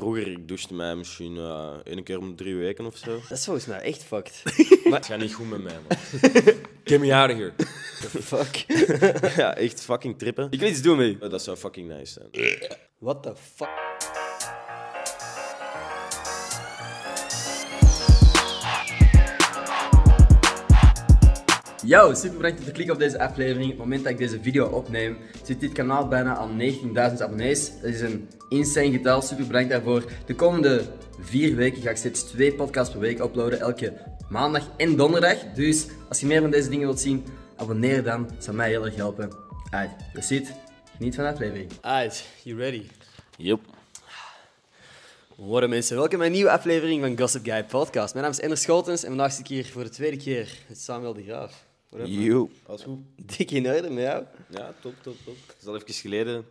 Vroeger, ik douchte mij misschien uh, eh, één keer om drie weken of zo. Dat is volgens nou echt fucked. maar... Het gaat niet goed met mij, man. Get me out of here. Fuck. ja, echt fucking trippen. Ik wil iets doen mee. Oh, dat zou fucking nice zijn. What the fuck? Yo, super bedankt voor te klik op deze aflevering. Op het moment dat ik deze video opneem, zit dit kanaal bijna aan 19.000 abonnees. Dat is een insane getal, super bedankt daarvoor. De komende vier weken ga ik steeds twee podcasts per week uploaden, elke maandag en donderdag. Dus als je meer van deze dingen wilt zien, abonneer dan, dat zou mij heel erg helpen. Uit, we ziet, Geniet van de aflevering. Uit, you ready? Yep. Hoi mensen, welkom bij een nieuwe aflevering van Gossip Guy Podcast. Mijn naam is Ender Scholtens en vandaag zit ik hier voor de tweede keer met Samuel de Graaf. Yo, Alles goed? Dik in orde met jou. Ja, top, top, top. Dat is al even geleden.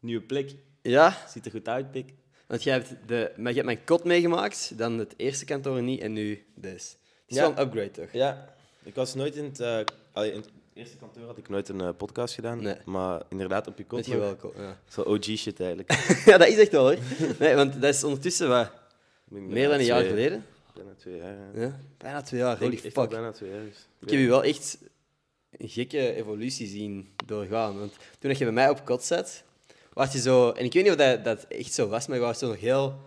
Nieuwe plek. Ja. Ziet er goed uit, pik. Want jij hebt, de, maar je hebt mijn kot meegemaakt, dan het eerste kantoor niet en nu dus. Het is wel een upgrade, toch? Ja. Ik was nooit in het... Eh, in het eerste kantoor had ik nooit een eh, podcast gedaan, nee. maar inderdaad op je kot. Met je wel, ja. Zo OG-shit eigenlijk. ja, dat is echt wel, hoor. Nee, want dat is ondertussen wat... Meer dan een jaar geleden. Bijna twee jaar. Ja. Bijna twee jaar, holy fuck. Bijna twee jaar is. Ik heb je wel echt een gekke evolutie zien doorgaan. Want toen je bij mij op kot zat, was je zo... En ik weet niet of dat, dat echt zo was, maar je was zo nog heel...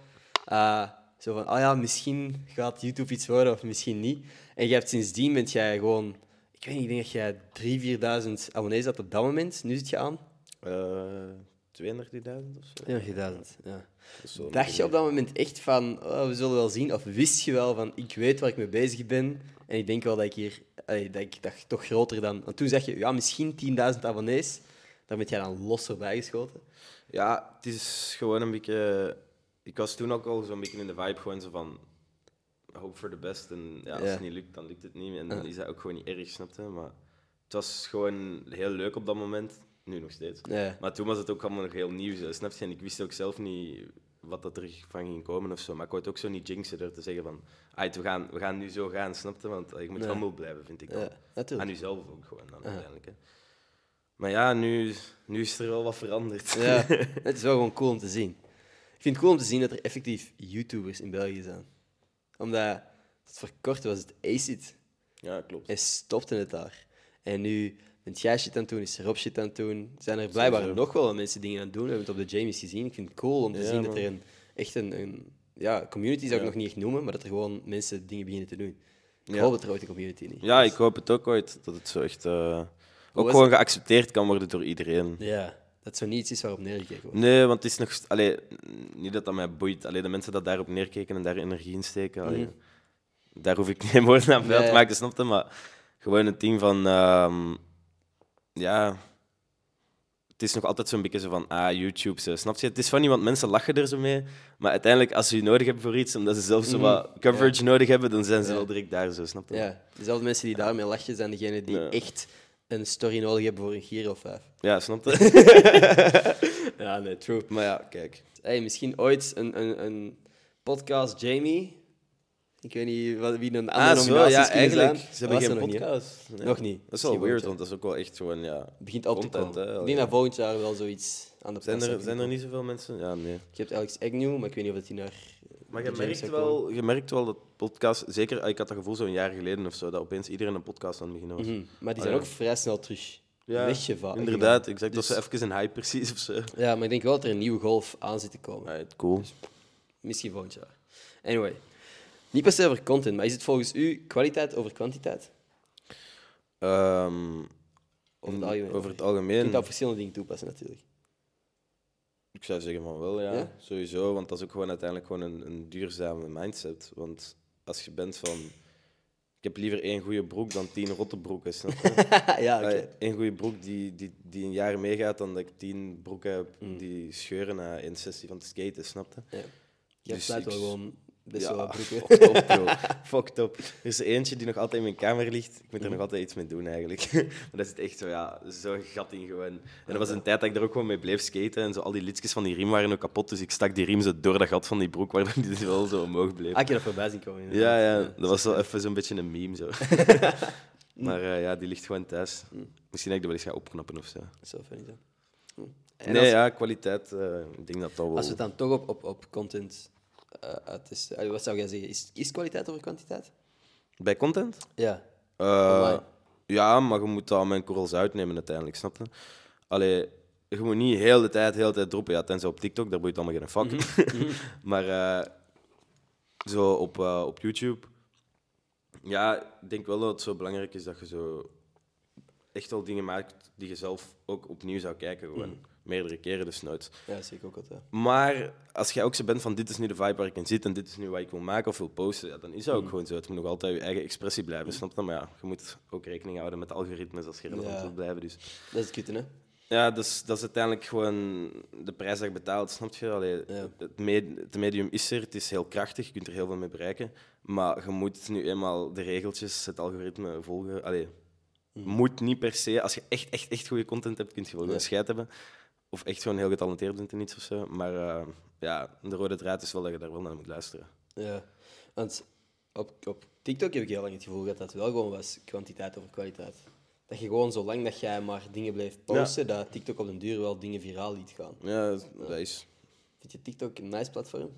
Eh, zo van, oh ja, misschien gaat YouTube iets worden of misschien niet. En je hebt sindsdien bent jij gewoon... Ik weet niet, ik denk dat jij 3.000, 4.000 abonnees had op dat moment. Nu zit je aan. Eh, 200.000 of zo. 200.000, ja. Dacht je op dat moment echt van, oh, we zullen wel zien, of wist je wel van, ik weet waar ik mee bezig ben en ik denk wel dat ik hier, dat ik dacht toch groter dan. Want toen zeg je, ja, misschien 10.000 abonnees, dan ben jij dan los bijgeschoten. geschoten. Ja, het is gewoon een beetje, ik was toen ook al zo'n beetje in de vibe gewoon zo van, hoop voor de best en ja, als het niet lukt, dan lukt het niet en dan is dat ook gewoon niet erg, snapte. Maar het was gewoon heel leuk op dat moment. Nu nog steeds. Maar toen was het ook allemaal nog heel nieuw, snap je? En ik wist ook zelf niet wat dat er van ging komen of zo. Maar ik wou het ook zo niet jinxen door te zeggen van... We gaan, we gaan nu zo gaan, snap je? Want eh, je moet ja. blijven, vind ik dan. Ja, Aan zelf ook gewoon dan, uiteindelijk. Hè. Maar ja, nu, nu is er wel wat veranderd. Ja, het is wel gewoon cool om te zien. Ik vind het cool om te zien dat er effectief YouTubers in België zijn. Omdat het verkort was het ACID. Ja, klopt. En stopte het daar. En nu bent jij shit aan het doen? Is Rob shit aan het doen? Zijn er blijkbaar nog wel mensen dingen aan het doen? We hebben het op de Jamies gezien. Ik vind het cool om te zien dat er een, echt een, een ja, community, zou ik nog niet echt noemen, maar dat er gewoon mensen dingen beginnen te doen. Ik hoop het er ooit een community niet. Ja, ik hoop het ook ooit. Dat het zo echt eh, ook gewoon geaccepteerd kan worden door iedereen. Ja, dat zo niets is waarop neergekeken wordt. Nee, want het is nog... Allee, niet dat dat mij boeit. Alleen de mensen dat daarop neerkeken en daar energie in steken. Mhm. Daar hoef ik niet woorden aan vuil nee. te maken, snapte? Maar gewoon een team van... Ehm, ja, het is nog altijd zo'n beetje zo van, ah, YouTube, zo, snap je? Het is funny, want mensen lachen er zo mee. Maar uiteindelijk, als ze je nodig hebben voor iets, omdat ze zelf zo mhm. wat coverage nodig hebben, dan zijn ze wel direct daar, zo, snap je? Ja, dezelfde mensen die daarmee lachen, zijn degenen die echt een story nodig hebben voor een of 5. Ja, snap je? ja, nee, true. Maar ja, kijk. Hey, misschien ooit een, een, een podcast, Jamie ik weet niet wie een ah, andere ah, zo, ja, eigenlijk. Zijn. Ze hebben geen podcast. Nog niet. Dat is wel weird, want dat is ook wel echt gewoon, ja... begint op content, te komen. volgend jaar wel zoiets aan de zijn er, Zijn er niet zoveel mensen? Ja, nee. Je hebt Alex Agnew, maar ik weet niet of hij naar... Maar je merkt, wel, je wel dat podcast, zeker, ik had dat gevoel zo'n jaar geleden of zo, dat opeens iedereen een podcast aan het beginnen was. Mhm. Maar die ah, zijn ook vrij snel terug ja, Inderdaad, ik zeg Dat ze dus- even een hype precies of zo. Ja, maar ik denk wel dat er een nieuwe golf aan zit te komen. Right, cool. Dus misschien volgend jaar. Anyway. Niet per se over content, maar is het volgens u kwaliteit over kwantiteit? Ehm, over het mm, algemeen. Over het algemeen. Je kunt dat verschillende dingen toepassen, natuurlijk. Ik zou zeggen van wel, ja. Sowieso, want dat is ook gewoon uiteindelijk gewoon een, een, duurzame mindset. Want als je bent van... Ik heb liever één goede broek dan tien rotte broeken, snap je? ja, okay. Eén goede broek die, die, die een jaar meegaat dan dat ik tien broeken heb mm. die scheuren na een sessie van de skaten, snap je? Ja. Je dus sluit wel gewoon Best ja, wel fucked up, bro. fucked up. Er is eentje die nog altijd in mijn kamer ligt. Ik moet er nog mhm. altijd iets mee doen, eigenlijk. maar dat zit echt zo, ja, zo'n gat in gewoon. En dat was een tijd dat ik er ook gewoon mee bleef skaten. En zo, al die liedjes van die riem waren ook kapot. Dus ik stak die riem zo door dat gat van die broek, waardoor die wel zo omhoog bleef. Ah, je dat voorbij zien komen. Ja, ja. Dat was wel even zo'n beetje een meme, zo. maar eh, ja, die ligt gewoon thuis. Mm. Misschien dat ik dat wel eens ga opknappen of zo. Dat vind fijn nee, ja, kwaliteit. Eh, ik denk dat dat wel... Als we dan toch op, op, op content eh, is. Eh, wat zou jij zeggen? Is, is kwaliteit over kwantiteit? Bij content? Ja. Eh, ja, maar je moet al mijn korrels uitnemen uiteindelijk, snap je? Allee, je moet niet heel de tijd, heel de tijd droppen. Ja, tenzij op TikTok, daar je allemaal geen fuck. Mm -hmm. maar zo op, op YouTube... Ja, ik denk wel dat het zo belangrijk is dat je zo echt al dingen maakt die je zelf ook opnieuw zou kijken. Gewoon. Mhm meerdere keren, dus nooit. Ja, zie ik ook altijd. Maar als jij ook zo bent van dit is nu de vibe waar ik in zit en dit is nu wat ik wil maken of wil posten, ja, dan is dat ook hmm. gewoon zo. Het moet nog altijd je eigen expressie blijven, hmm. snap je? Maar ja, je moet ook rekening houden met algoritmes als je relevant ja. wilt blijven. Dus. Dat is het kutte, hè? Ja, dus dat is uiteindelijk gewoon de prijs dat je betaalt, snap je? Allee, het, medium is er, het is heel krachtig, je kunt er heel veel mee bereiken. Maar je moet nu eenmaal de regeltjes, het algoritme volgen. Allee, hmm. moet niet per se, als je echt, echt, echt goede content hebt, kun je wel een scheid hebben of echt gewoon heel getalenteerd bent in iets of zo. Maar eh, ja, de rode draad is wel dat je daar wel naar moet luisteren. Ja, want op, op TikTok heb ik heel lang het gevoel dat dat wel gewoon was kwantiteit over kwaliteit. Dat je gewoon, zolang dat jij maar dingen blijft posten, dat TikTok op den duur wel dingen viraal liet gaan. Ja, dat is... Vind je TikTok een nice platform?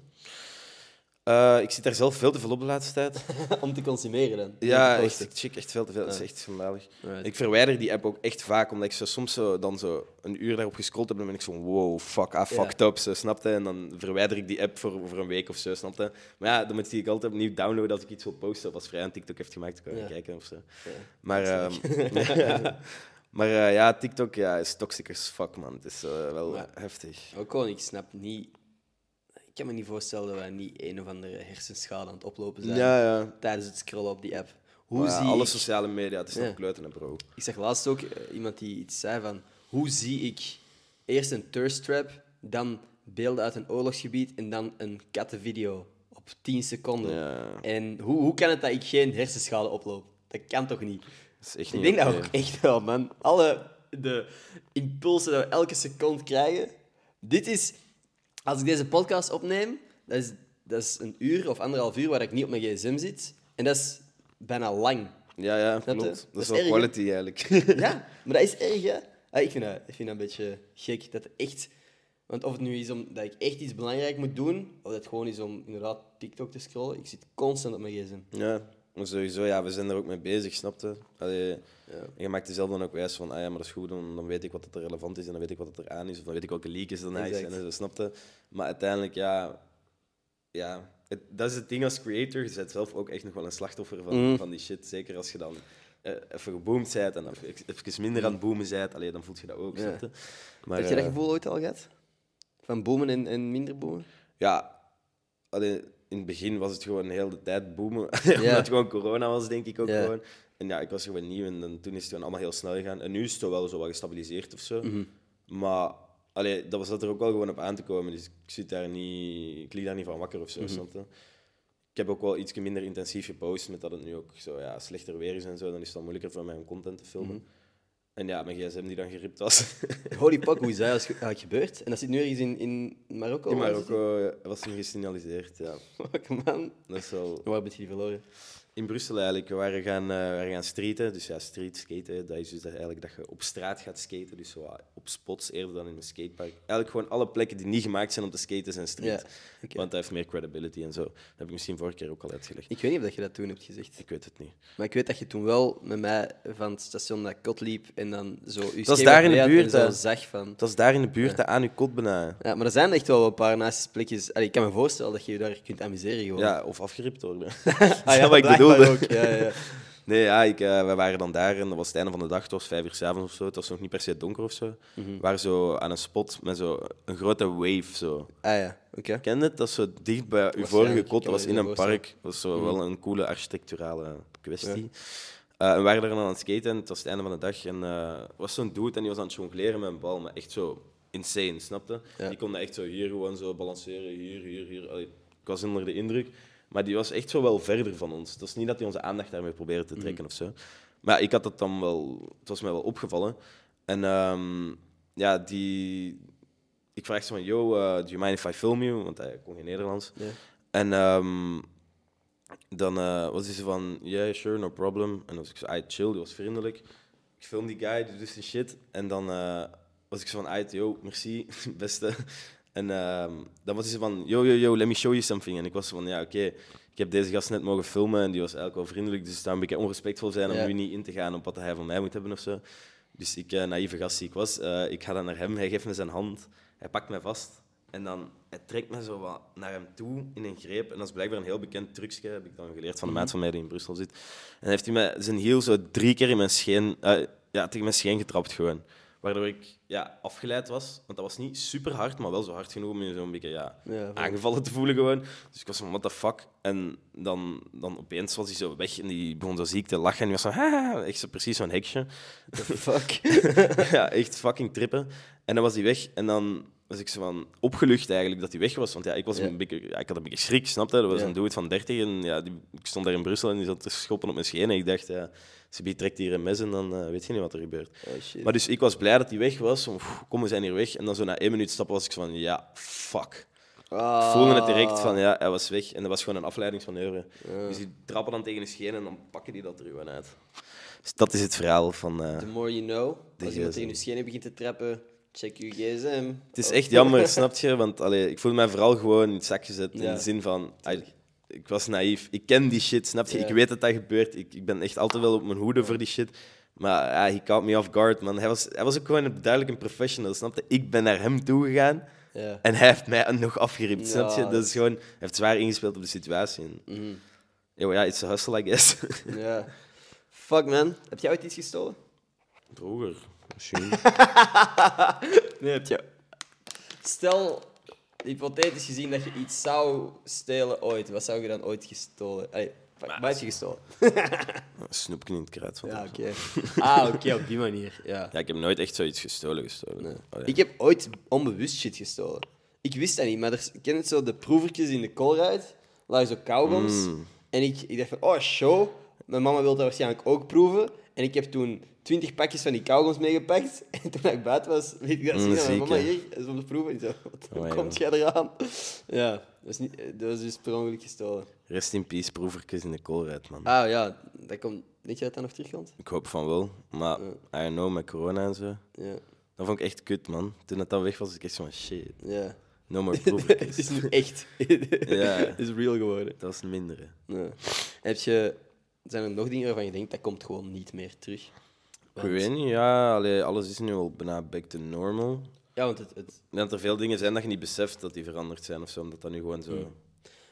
Eh, ik zit daar zelf veel te veel op de laatste tijd. Om te consumeren dan? Ja, echt, ik check echt veel te veel. Dat is echt geweldig. Ik verwijder die app ook echt vaak, omdat ik zo, soms zo, dan zo een uur daarop gescrollt heb, dan ben ik zo wow, fuck, ah, fucked up, zo, snapte? En dan verwijder ik die app voor, voor een week of zo, snapte? Maar ja, dan moet ik altijd opnieuw downloaden als ik iets wil posten, of als Vrij aan TikTok heeft gemaakt, kan je kijken of zo. Maar... Ehm, maar eh, ja, TikTok ja, is toxic as fuck, man. Het is eh, wel heftig. Ook gewoon, ik snap niet ik kan me niet voorstellen dat wij niet een of andere hersenschade aan het oplopen zijn tijdens het scrollen op die app. Hoe alle sociale media, het is nog kluiten, bro. Ik zag laatst ook eh, iemand die iets zei van... Hoe zie ik eerst een thirst trap, dan beelden uit een oorlogsgebied en dan een kattenvideo op 10 seconden? En hoe, hoe kan het dat ik geen hersenschade oploop? Dat kan toch niet? is echt ik denk dat ook echt wel, man. Alle de impulsen die we elke seconde krijgen... Dit is als ik deze podcast opneem, dat is, dat is een uur of anderhalf uur waar ik niet op mijn gsm zit. En dat is bijna lang. Ja, ja, klopt. Dat, is wel quality eigenlijk. ja, maar dat is erg, hè? Ah, ik, vind dat, ik vind dat een beetje gek. Dat echt... Want of het nu is omdat ik echt iets belangrijk moet doen, of dat het gewoon is om inderdaad TikTok te scrollen, ik zit constant op mijn gsm. Ja. Sowieso, ja, we zijn er ook mee bezig, snapte. Je maakt jezelf dan ook wijs van, ah ja, maar dat is goed, dan, dan weet ik wat er relevant is en dan weet ik wat er aan is, of dan weet ik welke leak is dan is en zo, snapte. Maar uiteindelijk, ja, ja dat is het ding als creator, je bent zelf ook echt nog wel een slachtoffer van, mm. van die shit. Zeker als je dan eh, even geboomd bent en even minder aan het boomen bent, dan voel je dat ook, snapte. Maar, Heb je dat eh, gevoel ooit al gehad? Van boomen en, en minder boomen? Ja, alleen in het begin was het gewoon heel de tijd boomen. Omdat het gewoon corona was, denk ik ook gewoon. En ja, ik was gewoon nieuw en dan, toen is het gewoon allemaal heel snel gegaan. En nu is het wel zo wat gestabiliseerd of zo. Mhm. Maar allee, dat was dat er ook wel gewoon op aan te komen. Dus ik, zit daar niet, ik liep daar niet van wakker of zo. Mhm. Ik heb ook wel iets minder intensief gepost, met dat het nu ook zo ja, slechter weer is en zo. Dan is het dan moeilijker voor mij om content te filmen. Mhm. En ja, mijn gsm die dan geript was. Holy fuck, hoe is dat als gebeurd? En dat zit nu ergens in, in Marokko? In Marokko was hij gesignaliseerd, ja. Fuck, man. Dat is waar ben je die verloren? in Brussel eigenlijk. We waren gaan, uh, waren gaan streeten. Dus ja, street skaten, dat is dus eigenlijk dat je op straat gaat skaten. Dus zo, op spots eerder dan in een skatepark. Eigenlijk gewoon alle plekken die niet gemaakt zijn om te skaten zijn street. Want dat heeft meer credibility en zo. Dat heb ik misschien vorige keer ook al uitgelegd. Ik weet niet of je dat toen hebt gezegd. Ik weet het niet. Maar ik weet dat je toen wel met mij van het station naar kot liep en dan zo... Je dat was daar in de buurt. van... Dat was daar in de buurt, aan je kot benaaien. Ja, maar er zijn echt wel een paar nice plekjes. ik kan me voorstellen dat je je daar kunt amuseren gewoon. Ja, of afgeript worden. ah, ja, wat ik bedoel bedoelde. ja, ja. Nee, ja, eh, we waren dan daar en dat was het einde van de dag. Het was vijf uur s'avonds of zo. Het was nog niet per se donker of zo. Mhm. We waren zo aan een spot met zo een grote wave. Zo. Ah ja, oké. Okay. Ken het? Dat zo dicht bij uw vorige kot. was in een park. Dat was zo mhm. wel een coole architecturale kwestie. Eh, en we waren er dan aan het skaten en het was het einde van de dag. En uh, was zo'n dude en die was aan het jongleren met een bal, maar echt zo insane, snapte? Ja. Die kon echt zo hier gewoon zo balanceren, hier, hier, hier. ik was onder de indruk. Maar die was echt zo wel verder van ons. Dat is niet dat die onze aandacht daarmee probeerde te trekken mm. of zo. Maar ik had dat dan wel... Het was mij wel opgevallen. En ehm, ja, die... Ik vraag ze van, yo, eh, do you mind if I film you? Want hij kon geen Nederlands. En ehm, dan eh, was hij zo van, yeah, sure, no problem. En was ik zo, I chill, die was vriendelijk. Ik film die guy, die doet zijn shit. En dan eh, was ik zo van, uit, yo, merci, beste. En ehm, dan was hij van, yo, yo, yo, let me show you something. En ik was van, ja, oké, ik heb deze gast net mogen filmen en die was eigenlijk wel vriendelijk, dus dan ben ik onrespectvol zijn om nu niet in te gaan op wat hij van mij moet hebben of zo. Dus ik, uh, naïeve gast die ik was, eh, ik ga dan naar hem, hij geeft me zijn hand, hij pakt mij vast en dan hij trekt me zo wat naar hem toe in een greep. En dat is blijkbaar een heel bekend trucje, heb ik dan geleerd van de maat mhm. van mij die in Brussel zit. En heeft hij me zijn hiel zo drie keer in mijn scheen, eh, ja, tegen mijn scheen getrapt gewoon. Waardoor ik ja, afgeleid was. Want dat was niet super hard, maar wel zo hard genoeg om je zo'n beetje ja, aangevallen te voelen. Gewoon. Dus ik was van, what the fuck? En dan, dan opeens was hij zo weg en die begon zo ziek te lachen. En die was van echt zo precies zo'n heksje. The fuck? ja, echt fucking trippen. En dan was hij weg en dan was ik zo van opgelucht eigenlijk dat hij weg was. Want ja, ik, was Een beetje, ja, ik had een beetje schrik, snap je? Dat was een dude van 30 en ja, die, ik stond daar in Brussel en die zat te schoppen op mijn schenen. Ik dacht, ja, ze trekt hier een mes en dan eh, weet je niet wat er gebeurt. Oh, maar dus ik was blij dat hij weg was. kom, we zijn hier weg. En dan zo na één minuut stappen was ik zo van, ja, fuck. Ik voelde het direct van, ja, hij was weg. En dat was gewoon een van Ja. Dus die trappen dan tegen de schenen en dan pakken die dat er gewoon uit. Dus dat is het verhaal van... Eh, The more you know. Als dat tegen de schenen begint te trappen check je gsm. Het is oh. echt jammer, snap je? Want allee, ik voel mij vooral gewoon in het zak gezet. In de zin van, ah, ik was naïef. Ik ken die shit, snap je? Ik weet dat dat gebeurt. Ik, ik ben echt altijd wel op mijn hoede voor die shit. Maar ja, hij caught me off guard, man. Hij was, hij was ook gewoon duidelijk een professional, snap je? Ik ben naar hem toegegaan gegaan en hij heeft mij nog afgeriept, snap je? Dat is dus- gewoon... Hij heeft zwaar ingespeeld op de situatie. Mm Yo, ja, it's a hustle, I guess. ja. Fuck, man. Heb jij ooit iets gestolen? Vroeger. Sure. nee, heb je. Stel, hypothetisch gezien, dat je iets zou stelen ooit. Wat zou je dan ooit gestolen? Allee, wat heb je gestolen? Snoepje in het kruid van Ja, oké. Ah, oké, op die manier. Ja. Ja, ik heb nooit echt zoiets gestolen gestolen. Oh, ik heb ooit onbewust shit gestolen. Ik wist dat niet, maar er, ken het zo, de proevertjes in de koolruit? Lagen zo kauwgoms. Mm. En ik, ik dacht van, oh, show. Mijn mama wil dat waarschijnlijk ook proeven. En ik heb toen 20 pakjes van die kauwgoms meegepakt. En toen ik buiten was, weet ik dat mm, ze mama hier, is om te proeven. Ik zei, wat oh, komt jij eraan? Ja, dat was, niet, dat was dus per ongeluk gestolen. Rest in peace, proevertjes in de koolruit, man. Ah ja, dat komt... Weet je dat dat nog terugkomt? Ik hoop van wel, maar I know, met corona en zo. Ja. Dat vond ik echt kut, man. Toen het dan weg was, was ik echt zo van, shit. Ja. No more proevertjes. Het is nu echt. ja. Het is real geworden. Dat is minder, Heb je zijn er nog dingen waarvan je denkt dat komt gewoon niet meer terug? Want... Ik weet niet, ja. alles is nu al bijna back to normal. Ja, want het, het... Dat er veel dingen zijn dat je niet beseft dat die veranderd zijn of zo, omdat dat nu gewoon zo. Mm.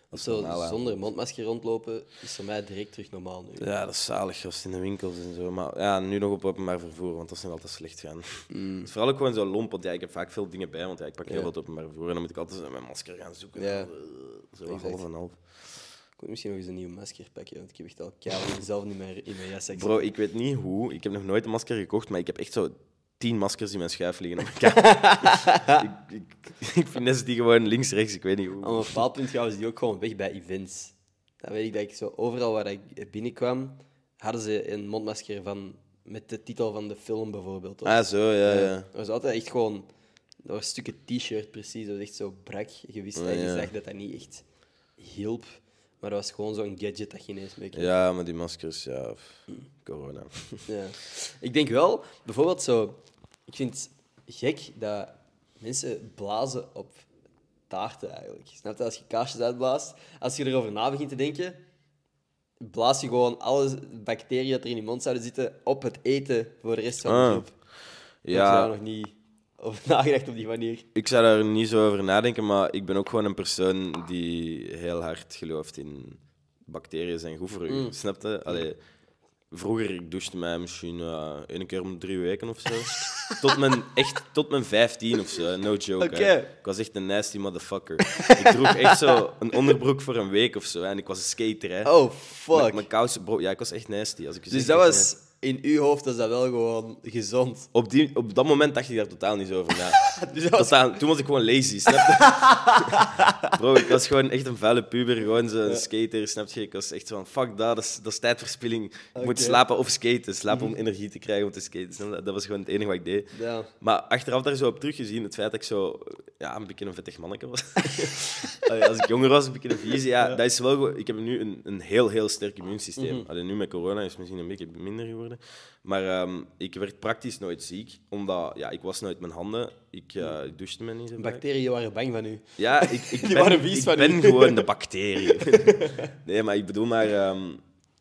Of zo zonder mondmasker rondlopen is voor mij direct terug normaal nu. Ja, dat is zalig als in de winkels en zo. Maar ja, nu nog op openbaar vervoer, want dat is nu altijd slecht gaan. Mm. vooral ook gewoon zo lomp, want ik heb vaak veel dingen bij, want ja, ik pak heel ja. wat openbaar vervoer en dan moet ik altijd mijn masker gaan zoeken. Ja. Zo half en half. Ik moet misschien nog eens een nieuw masker pakken, want ik heb echt al keihard zelf niet meer in mijn jas. Bro, ik weet niet hoe. Ik heb nog nooit een masker gekocht, maar ik heb echt zo tien maskers in mijn schuif liggen op ik, ik, ik finesse die gewoon links, rechts, ik weet niet hoe. Aan een bepaald punt gaan ze die ook gewoon weg bij events. Dan weet ik dat ik zo overal waar ik binnenkwam, hadden ze een mondmasker van, met de titel van de film bijvoorbeeld. Of, ah, zo, ja, eh, ja. Dat was altijd echt gewoon... Dat was stukken t-shirt precies, dat was echt zo brak oh, je wist ja. zag dat dat niet echt hielp. Maar dat was gewoon zo'n gadget dat je ineens mee kreeg. Ja, maar die maskers, ja, corona. Ja. Ik denk wel, bijvoorbeeld zo... Ik vind het gek dat mensen blazen op taarten eigenlijk. Snap je? Als je kaarsjes uitblaast, als je erover na begint te denken, blaas je gewoon alle bacteriën die er in je mond zouden zitten op het eten voor de rest van de ah. groep. Ja. Dat nog niet... Of nagedacht op die manier? Ik zou daar niet zo over nadenken, maar ik ben ook gewoon een persoon die heel hard gelooft in bacteriën zijn goed voor u. Mm. je? Allee, vroeger ik douchte mij misschien uh, één keer om drie weken of zo. tot, mijn, echt, tot mijn 15 of zo, no joke. Ik was echt een nasty motherfucker. ik droeg echt zo een onderbroek voor een week of zo en ik was een skater. Hè. Oh fuck. Met mijn kousen, bro, ja, ik was echt nasty. Als ik dus dat was in uw hoofd is dat wel gewoon gezond. Op, die, op dat moment dacht ik daar totaal niet zo over dus toen was ik gewoon lazy, snap Bro, ik was gewoon echt een vuile puber, gewoon zo'n ja. skater, snap je? Ik was echt van, fuck dat, dat is, dat is tijdverspilling. Ik moet slapen of skaten. Slapen om mhm. energie te krijgen om te skaten. Dat, was gewoon het enige wat ik deed. Ja. Maar achteraf daar zo op teruggezien, het feit dat ik zo ja, een beetje een vettig manneke was. als ik jonger was, een beetje een visie. Ja, Dat is wel, ik heb nu een, een heel, heel sterk immuunsysteem. Mm nu met corona is het misschien een beetje minder geworden. Maar ehm, ik werd praktisch nooit ziek, omdat ja, ik was nooit mijn handen. Ik, uh, douchte me niet. Bacteriën waren bang van u. Ja, ik, ik ben, waren vies ik ben gewoon de bacteriën. nee, maar ik bedoel maar... Ehm,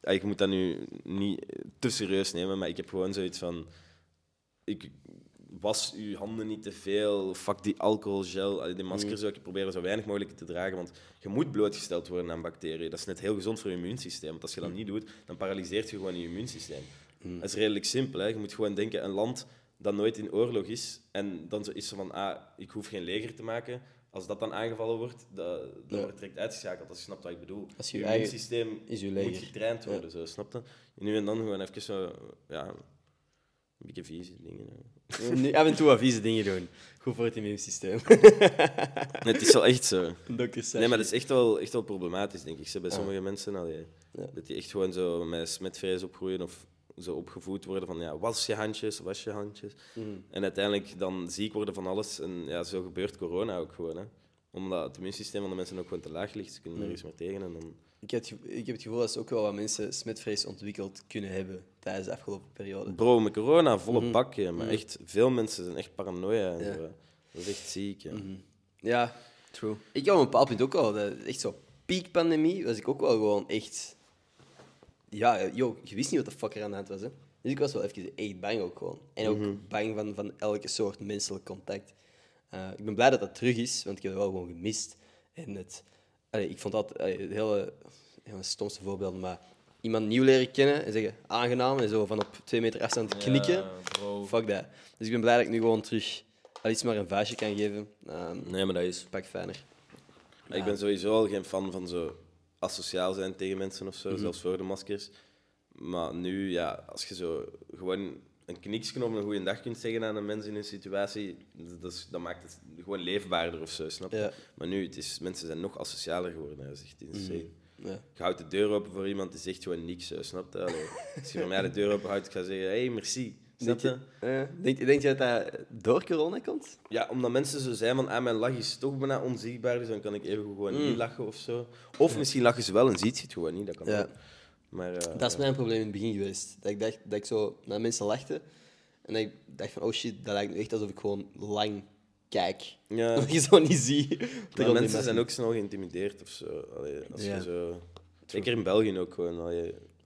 ik moet dat nu niet te serieus nemen, maar ik heb gewoon zoiets van... Ik was uw handen niet te veel, fuck die alcoholgel, die maskers zou hm. je proberen zo weinig mogelijk te dragen, want je moet blootgesteld worden aan bacteriën. Dat is net heel gezond voor je immuunsysteem, want als je dat hm. niet doet, dan paralyseert je gewoon je immuunsysteem. Dat mm. is redelijk simpel. Hè. Je moet gewoon denken, een land dat nooit in oorlog is en dan is zo van, ah, ik hoef geen leger te maken. Als dat dan aangevallen wordt, dan wordt ja. wordt direct uitgeschakeld. dat je snapt wat ik bedoel. Als je, eigen systeem is moet getraind worden, zo, snap je? nu en dan gewoon even zo, ja, een beetje vieze dingen. Nu, af en toe wat vieze dingen doen. Goed voor het immuunsysteem. het is wel echt zo. Nee, maar dat is echt wel, echt wel problematisch, denk ik. Bij sommige mensen, dat die echt gewoon zo met smetvrees opgroeien of zo opgevoed worden van ja, was je handjes, was je handjes. Mm. En uiteindelijk dan ziek worden van alles. En ja, zo gebeurt corona ook gewoon. Hè. Omdat het immuunsysteem van de mensen ook gewoon te laag ligt. Ze kunnen er mm. niks meer tegen. En dan... ik, heb het, ik heb het gevoel dat ze ook wel wat mensen smetvrees ontwikkeld kunnen hebben tijdens de afgelopen periode. Bro, met corona volle mm. bakje. Maar mhm. echt, veel mensen zijn echt paranoia. En zo. Dat is echt ziek. Ja, mhm. ja true. Ik had op een bepaald punt ook al, echt zo piekpandemie, was ik ook wel gewoon echt ja, joh, eh, je wist niet wat de fuck er aan de hand was. Hè? Dus ik was wel even echt bang ook gewoon. En ook mhm. bang van, van elke soort menselijk contact. Eh, ik ben blij dat dat terug is, want ik heb het wel gewoon gemist. En het, ik vond dat het hele, hele stomste voorbeeld, maar iemand nieuw leren kennen en zeggen aangenaam en zo van op twee meter afstand knikken. Fuck dat. Dus ik ben blij dat ik nu gewoon terug al iets maar een vuistje kan geven. Ehm, nee, maar dat is. Pak fijner. Ik ben sowieso al geen fan van zo asociaal zijn tegen mensen of zo, mhm. zelfs voor de maskers. Maar nu, ja, als je zo gewoon een kniksknop een goede dag kunt zeggen aan een mens in een situatie, dat, dat maakt het gewoon leefbaarder of zo, snap je? Maar nu, het is, mensen zijn nog asocialer geworden, dat is echt mhm. insane. Mm ja. Je houdt de deur open voor iemand, die zegt gewoon niks, snap je? als je voor mij de deur open houdt, ik ga zeggen, hey, merci. Denk je, eh. denk, je dat dat door corona komt? Ja, omdat mensen zo zijn van ah, mijn lach is toch bijna onzichtbaar, dus dan kan ik even gewoon niet mm. lachen of zo. Of misschien lachen ze wel en ziet je het gewoon niet. Dat kan ja. ook. Maar, eh, dat is mijn probleem in het begin geweest. Dat ik dacht dat ik zo naar mensen lachte en dat ik dacht van oh shit, dat lijkt echt alsof ik gewoon lang kijk. Ja. Dat je zo niet zie. Maar mensen zijn ook snel geïntimideerd of zo. als je zo... Zeker in België ook gewoon.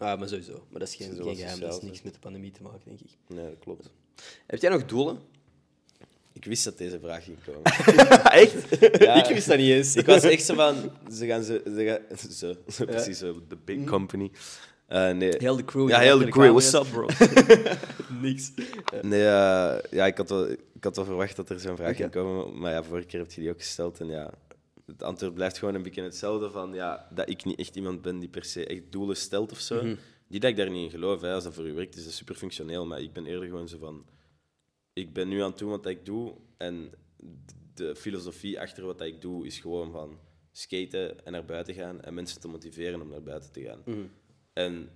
Ah, maar sowieso. Maar dat is geen, geen geheim. Dat is niks met de pandemie te maken, denk ik. Nee, dat klopt. Heb jij nog doelen? Ik wist dat deze vraag ging komen. echt? Ja. Ik wist dat niet eens. Ik was echt zo van... Ze gaan... Ze, ze, gaan, ze precies, de big hm. company. Eh, heel de crew. Ja, heel de, crew. What's up, bro? Niks. Nee, eh, ja, ik had, wel, ik had wel verwacht dat er zo'n vraag ging komen. Maar ja, vorige keer heb je die ook gesteld. En ja, het antwoord blijft gewoon een beetje hetzelfde van ja, dat ik niet echt iemand ben die per se echt doelen stelt of zo. Mhm. Die dat ik daar niet in geloof. Hè. Als dat voor u werkt, is dat super functioneel. Maar ik ben eerder gewoon zo van, ik ben nu aan het doen wat ik doe. En de filosofie achter wat ik doe is gewoon van skaten en naar buiten gaan en mensen te motiveren om naar buiten te gaan. Mhm. En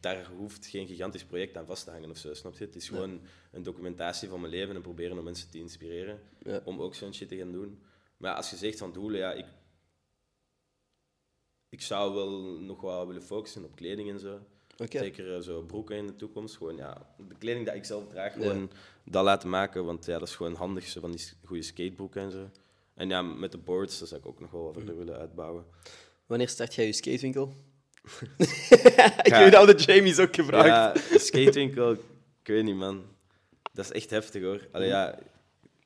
daar hoeft geen gigantisch project aan vast te hangen of zo, snap je? Het is gewoon een documentatie van mijn leven en proberen om mensen te inspireren om ook zo'n shit te gaan doen. Maar als je zegt van doelen, ja, ik, ik zou wel nog wel willen focussen op kleding en zo. Zeker eh, zo broeken in de toekomst. Gewoon, ja, de kleding dat ik zelf draag, gewoon dat laten maken. Want ja, dat is gewoon handig, van die goede skatebroeken en zo. En ja, met de boards, dat zou ik ook nog wel wat verder mm. willen uitbouwen. Wanneer start jij je skatewinkel? ik heb al de Jamie's ook gevraagd. Ja, skatewinkel, ik weet niet, man. Dat is echt heftig, hoor. Allee, mm. ja,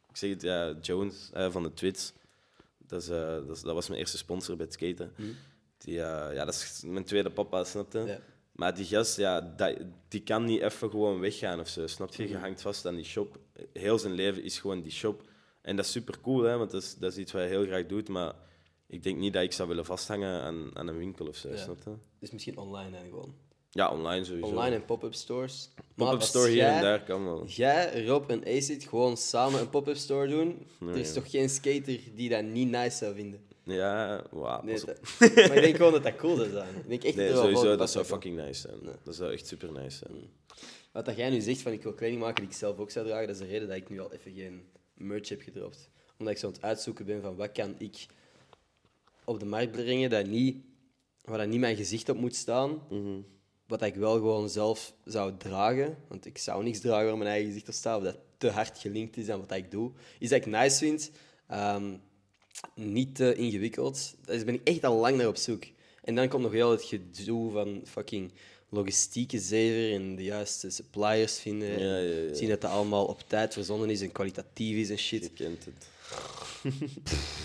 ik zeg het, ja, Jones eh, van de Twits dat, eh, dat, dat, was mijn eerste sponsor bij het skaten. Mhm. Die, eh, ja, dat is mijn tweede papa, snapte. Maar die gast, ja, dat, die kan niet even gewoon weggaan of zo. Snap je? Je mhm. hangt vast aan die shop. Heel zijn leven is gewoon die shop. En dat is super cool, hè, want dat is, dat is iets wat hij heel graag doet. Maar ik denk niet dat ik zou willen vasthangen aan, aan een winkel of zo. Ja. Snap je? Dus misschien online en gewoon. Ja, online sowieso. Online en pop-up stores. Pop-up store hier en daar kan wel. Jij, Rob en Acid gewoon samen een pop-up store doen. er is toch geen skater die dat niet nice zou vinden? Ja, wauw. maar ik denk gewoon dat dat cool zou zijn. Ik denk echt nee, sowieso, dat zou fucking nice zijn. Dat zou echt super nice zijn. Mm. Wat dat jij nu zegt van ik wil kleding maken die ik zelf ook zou dragen, dat is de reden dat ik nu al even geen merch heb gedropt. Omdat ik zo aan het uitzoeken ben van wat kan ik op de markt brengen dat niet, waar dat niet mijn gezicht op moet staan. Mhm wat ik wel gewoon zelf zou dragen, want ik zou niks dragen waar mijn eigen gezicht op staat, of dat te hard gelinkt is aan wat ik doe, is dat ik nice vind, ehm, niet te ingewikkeld. Daar ben ik echt al lang naar op zoek. En dan komt nog heel het gedoe van fucking logistieke zever en de juiste suppliers vinden. Zien dat dat allemaal op tijd verzonnen is en kwalitatief is en shit. Je kent het.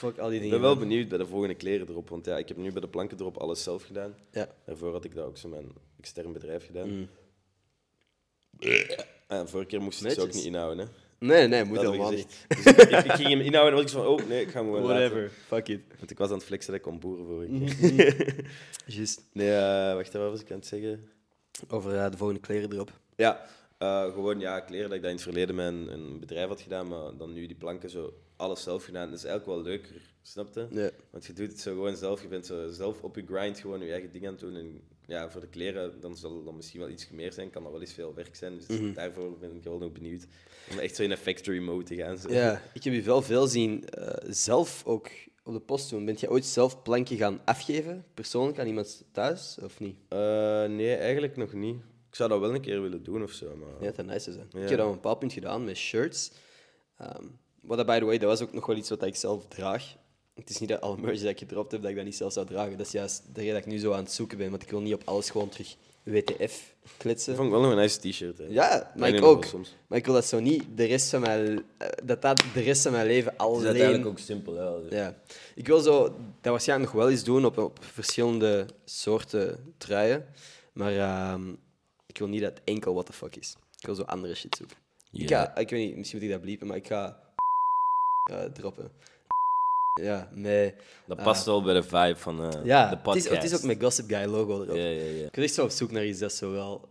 fuck al die dingen. Ik ben wel benieuwd bij de volgende kleren erop, want ja, ik heb nu bij de planken erop alles zelf gedaan. Ja. Daarvoor had ik dat ook zo mijn extern bedrijf gedaan. Mm. Ah, en vorige keer moest ik ze dus ook niet inhouden, hè. Nee, nee, moet wel niet. Dus ik, ging hem inhouden en was ik van, oh nee, ik ga hem gewoon Whatever, fuck it. Want ik was aan het flexen dat ik kon boeren voor keer. Juist. Nee, eh, wacht, wat was ik aan het zeggen? Over eh, de volgende kleren erop. Ja, eh, gewoon ja, kleren dat ik dat in het verleden mijn een bedrijf had gedaan, maar dan nu die planken zo alles zelf gedaan. Dat is eigenlijk wel leuker, snapte? Want je doet het zo gewoon zelf. Je bent zo zelf op je grind gewoon je eigen ding aan het doen. En ja, voor de kleren, dan zal dat misschien wel iets meer zijn. Kan dat wel eens veel werk zijn. Dus mhm. daarvoor ben ik wel nog benieuwd. Om echt zo in een factory mode te gaan. Zo. Ja, ik heb je wel veel zien eh, zelf ook op de post doen. Bent je ooit zelf plankje gaan afgeven? Persoonlijk aan iemand thuis, of niet? Eh, nee, eigenlijk nog niet. Ik zou dat wel een keer willen doen of zo. Maar... Ja, dat nice zijn. Ik heb dat op een bepaald punt gedaan met shirts. Ehm, wat by the way, dat was ook nog wel iets wat ik zelf draag. Het is niet dat alle merch dat ik gedropt heb, dat ik dat niet zelf zou dragen. Dat is juist de reden dat ik nu zo aan het zoeken ben, want ik wil niet op alles gewoon terug WTF klitsen. Ik vond wel nog een nice t-shirt. Ja, maar ik ook. Maar ik wil dat zo niet de rest van mijn, eh, dat dat de rest van mijn leven alleen... Dat is eigenlijk ook simpel. Hè, ja. Ik wil zo, dat waarschijnlijk nog wel eens doen op, op verschillende soorten truien. Maar ehm, ik wil niet dat enkel what the fuck is. Ik wil zo andere shit zoeken. Ja. Ik, ik weet niet, misschien moet ik dat bliepen, maar ik ga droppen. Ja, nee. Dat past ah. wel bij de vibe van eh, ja, de podcast. Het is, het is ook mijn Gossip Guy logo erop. Ja, ja, ja. Ik was echt zo op zoek naar iets dat zo wel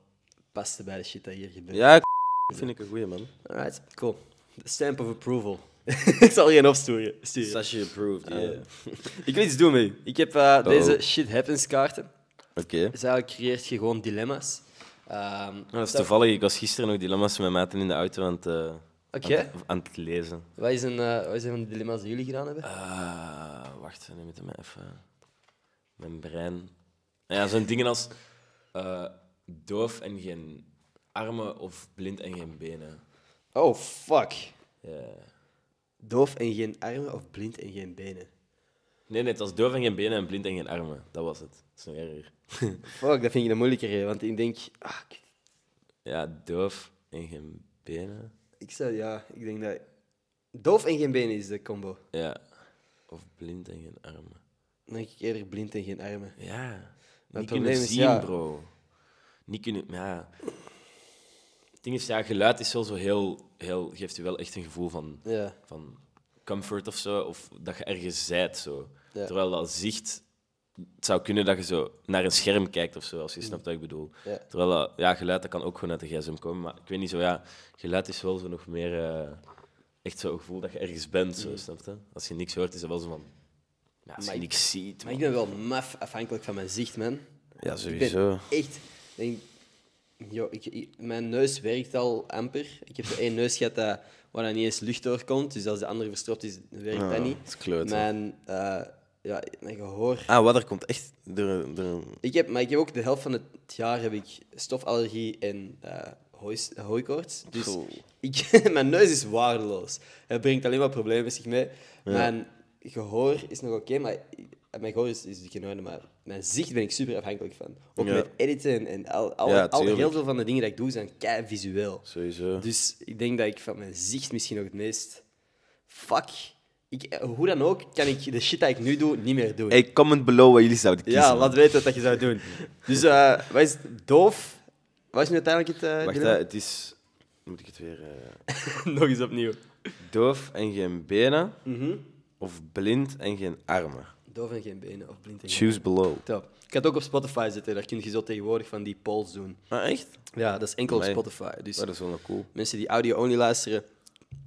paste bij de shit dat hier gebeurt. Ja, dat vind ik een goede man. Alright, cool. The stamp of approval. ik zal je een opsturen. Sturen. Sashi approved, ah, ja ik wil iets doen mee. Ik heb eh, oh. deze shit happens kaarten. Oké. Okay. Dus eigenlijk creëert je gewoon dilemma's. Ehm, dat is toevallig. Ik was gisteren nog dilemma's met maten in de auto, want... Eh, Oké. Okay. Aan, het lezen. Wat is, een, eh, wat is een van de dilemma's die jullie gedaan hebben? Uh, wacht, neem het even... Mijn brein... Nou ja, zo'n dingen als eh, doof en geen armen of blind en geen benen. Oh, fuck. Ja. Doof en geen armen of blind en geen benen? Nee, nee, het was doof en geen benen en blind en geen armen. Dat was het. Dat is nog erger. fuck, dat vind ik een moeilijker, want ik denk... Ah, ja, doof en geen benen ik zou, ja, ik denk dat... Doof en geen benen is de combo. Ja. Of blind en geen armen. Dan denk ik eerder blind en geen armen. Ja. niet kunnen zien, bro. Niet kunnen... Ja. Het ding is, ja, geluid is wel zo heel... heel geeft je wel echt een gevoel van, van comfort of zo. Of dat je ergens zijt, zo. Terwijl dat zicht het zou kunnen dat je zo naar een scherm kijkt of zo, als je snapt wat ik bedoel. Terwijl, eh, ja, geluid dat kan ook gewoon uit de gsm komen, maar ik weet niet zo, ja, geluid is wel zo nog meer eh, echt zo'n gevoel dat je ergens bent, zo, mm. snap je? Als je niks hoort, is dat wel zo van, ja, als je niks ziet. Maar ik ben wel maf afhankelijk van mijn zicht, man. Ja, sowieso. echt, denk, mijn neus werkt al amper. Ik heb één neus gehad dat, waar dan niet eens lucht doorkomt, dus als de andere verstopt is, werkt dat ah, niet. Dat is Mijn... Eh, ja, mijn gehoor. Ah, wat er komt echt door, door... Ik heb, maar ik heb ook de helft van het jaar heb ik stofallergie en uh, Dus ik, mijn neus is waardeloos. Het brengt alleen maar problemen met zich mee. Mijn gehoor is nog oké, maar mijn gehoor is, is in dus orde, maar mijn zicht ben ik super afhankelijk van. Ook met editen en al, al, heel veel van de dingen die ik doe zijn kei visueel. Sowieso. Dus ik denk dat ik van mijn zicht misschien nog het meest fuck hoe dan ook, kan ik de shit die ik nu doe niet meer doen. Hey, comment below wat jullie zouden kiezen. Ja, laat weten wat je zou doen. dus eh, wat is doof? Wat is nu uiteindelijk het... Uh, Wacht, eh, het is... Moet ik het weer... Nog eens opnieuw. Doof en geen benen. Mhm. Of blind en geen armen. Doof en geen benen of blind en Choose below. Top. Ik kan het ook op Spotify zitten. Daar kun je zo tegenwoordig van die polls doen. Ah, echt? Ja, dat is enkel op Spotify. Dus dat is wel cool. Mensen die audio-only luisteren,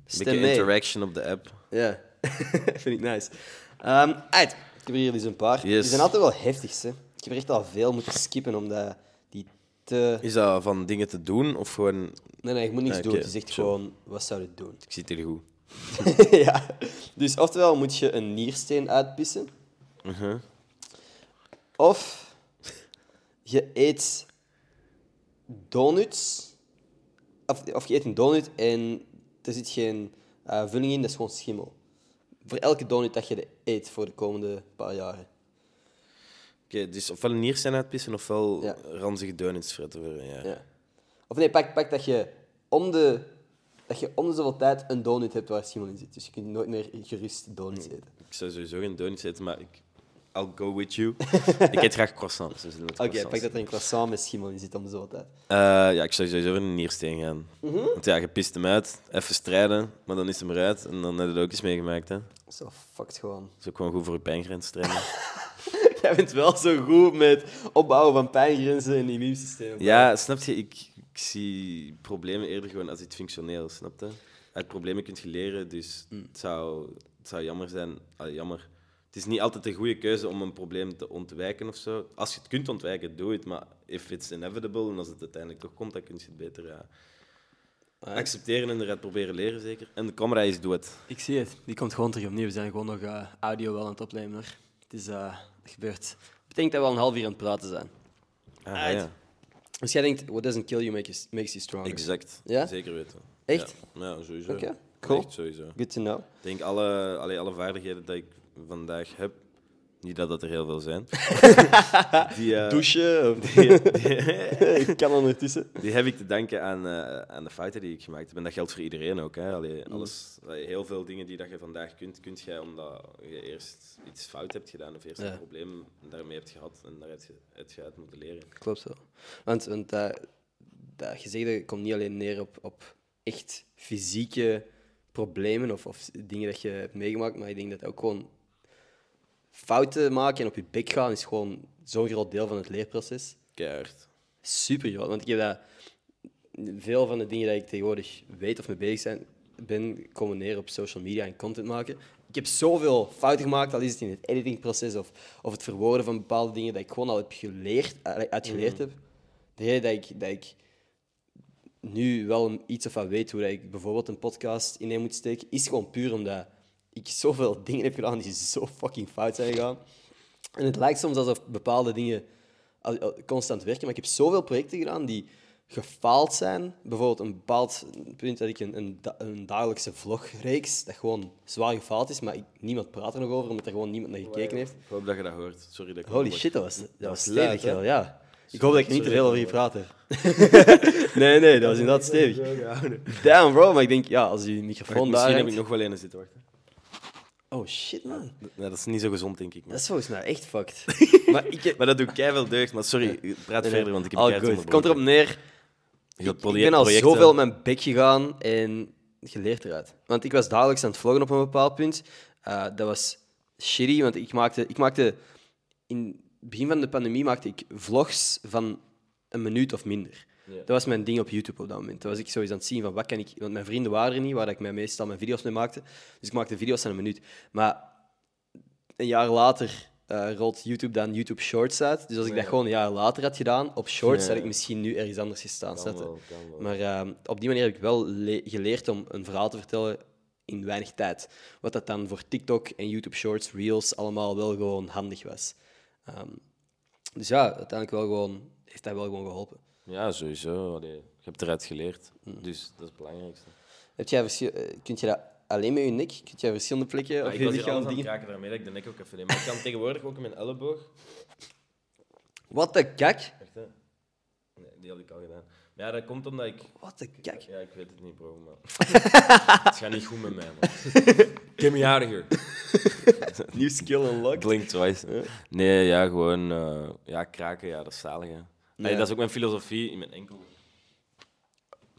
stem Beetje mee. interaction op de app. Ja. Vind ik nice. uit. Ehm, ik heb hier dus een paar. Die zijn altijd wel heftig. Hè. Ik heb er echt al veel moeten skippen omdat die te. Is dat van dingen te doen of gewoon. Nee, nee, ik moet niks ah, doen. Het is echt gewoon, wat zou je doen? Ik zit hier goed. ja. Dus oftewel moet je een niersteen uitpissen. Uh-huh. Of je eet donuts. Of, of je eet een donut en er zit geen eh, vulling in, dat is gewoon schimmel voor elke donut dat je eet voor de komende paar jaren. Oké, dus ofwel een zijn uitpissen ofwel ja. ranzige donuts fretten. Ja. ja. Of nee, pak, pak dat, je om de, dat je om de zoveel tijd een donut hebt waar Simon in zit. Dus je kunt nooit meer gerust donuts eten. Ik zou sowieso geen donuts eten, maar ik I'll go with you. ik eet graag croissants. Dus Oké, pak dat een croissant met want je ziet hem zo altijd. Eh, ja, ik zou sowieso in een niersteen gaan. Mhm. Want ja, je pist hem uit, even strijden, maar dan is hem eruit en dan heb je het ook eens meegemaakt. Hè. Zo fucked gewoon. Dat is ook gewoon goed voor je pijngrens trainen. Jij bent wel zo goed met opbouwen van pijngrenzen in en immuunsysteem. Ja, snap je? Ik, ik, zie problemen eerder gewoon als iets functioneel, snap je? Uit problemen kun je leren, dus mm. het, zou, zou jammer zijn... jammer het is niet altijd een goede keuze om een probleem te ontwijken of zo. Als je het kunt ontwijken, doe het. Maar if it's inevitable en als het uiteindelijk toch komt, dan kun je het beter eh, ah, accepteren en inderdaad proberen leren, zeker. En de camera is doe het. Ik zie het. Die komt gewoon terug opnieuw. We zijn gewoon nog eh, audio wel aan het opnemen. Het is uh, gebeurd. denk dat we al een half uur aan het praten zijn. Ah, ja. Dus jij denkt, what doesn't kill you makes you, makes you stronger. Exact. Ja? Zeker weten. Echt? Ja, sowieso. Oké. Cool. Echt sowieso. Good to know. Ik denk alle, alle, alle vaardigheden dat ik vandaag heb, niet dat dat er heel veel zijn. die, uh, Douchen? Of... Die, die, ik kan ondertussen. Die heb ik te danken aan, eh, aan de fouten die ik gemaakt heb. En dat geldt voor iedereen ook. Hè. Mm. alles, heel veel dingen die dat je vandaag kunt, kunt jij omdat je eerst iets fout hebt gedaan of eerst een probleem daarmee hebt gehad. En daaruit je, het moet leren. Klopt wel. Want, want dat, dat gezegde komt niet alleen neer op, op echt fysieke problemen of, of dingen dat je hebt meegemaakt, maar ik denk dat ook gewoon fouten maken en op je bek gaan is gewoon zo'n groot deel van het leerproces. Keihard. Super joh. want ik heb dat... Veel van de dingen die ik tegenwoordig weet of mee bezig zijn, ben, komen neer op social media en content maken. Ik heb zoveel fouten gemaakt, al is het in het editingproces of, of het verwoorden van bepaalde dingen, dat ik gewoon al heb geleerd, uitgeleerd mm. heb. De hele dat ik, dat ik nu wel iets of wat weet hoe dat ik bijvoorbeeld een podcast in moet steken, is gewoon puur omdat ik zoveel dingen heb gedaan die zo fucking fout zijn gegaan. En het lijkt soms alsof bepaalde dingen constant werken, maar ik heb zoveel projecten gedaan die gefaald zijn. Bijvoorbeeld een bepaald punt dat ik een, een, een dagelijkse vlogreeks, dat gewoon zwaar gefaald is, maar ik, niemand praat er nog over, omdat er gewoon niemand naar gekeken heeft. Ik hoop dat je dat hoort. Sorry dat ik Holy shit, dat was, dat, was stevig ja. Ik hoop dat ik niet te veel over je praat nee, nee, dat was inderdaad stevig. Damn bro, maar ik denk, ja, als die microfoon daar... Misschien heb ik nog wel een zitten wachten. Oh shit, man. dat is niet zo gezond, denk ik. Dat is volgens mij echt fucked. maar, ik... maar dat jij wel deugd. Maar sorry, praat verder, want ik heb oh, Het komt erop neer. Ik, ik ben al zoveel op mijn bek gegaan en geleerd eruit. Want ik was dagelijks aan het vloggen op een bepaald punt. Eh, dat was shitty, want ik maakte, ik maakte... In het begin van de pandemie maakte ik vlogs van een minuut of minder. Ja. Dat was mijn ding op YouTube op dat moment. dat was ik sowieso aan het zien van wat kan ik... Want mijn vrienden waren er niet, waar ik mij meestal mijn video's mee maakte. Dus ik maakte video's aan een minuut. Maar een jaar later eh, rolt YouTube dan YouTube Shorts uit. Dus als ik dat gewoon een jaar later had gedaan, op Shorts, had ik misschien nu ergens anders gestaan. Kan wel, maar ehm, op die manier heb ik wel geleerd om een verhaal te vertellen in weinig tijd. Wat dat dan voor TikTok en YouTube Shorts, Reels, allemaal wel gewoon handig was. Ehm, dus ja, uiteindelijk wel gewoon, heeft dat wel gewoon geholpen. Ja, sowieso. Allee, je hebt eruit geleerd. Mm. Dus dat is het belangrijkste. Heb jij eh, Kunt je dat alleen met je nek? kun jij verschillende plekken ja, op je lichaam dingen... Ik daarmee dat ik de nek ook even neem. Maar ik kan tegenwoordig ook in mijn elleboog... Wat de kak? Echt, hè? Nee, die had ik al gedaan. Maar ja, dat komt omdat ik... Wat de kak? Ja, ik weet het niet, bro, maar... het gaat niet goed met mij, man. me out here. Nieuw skill unlocked. klinkt twice. Nee, ja, gewoon... Eh, ja, kraken, ja, dat is zalig, hè nee dat is ook mijn filosofie in mijn enkel.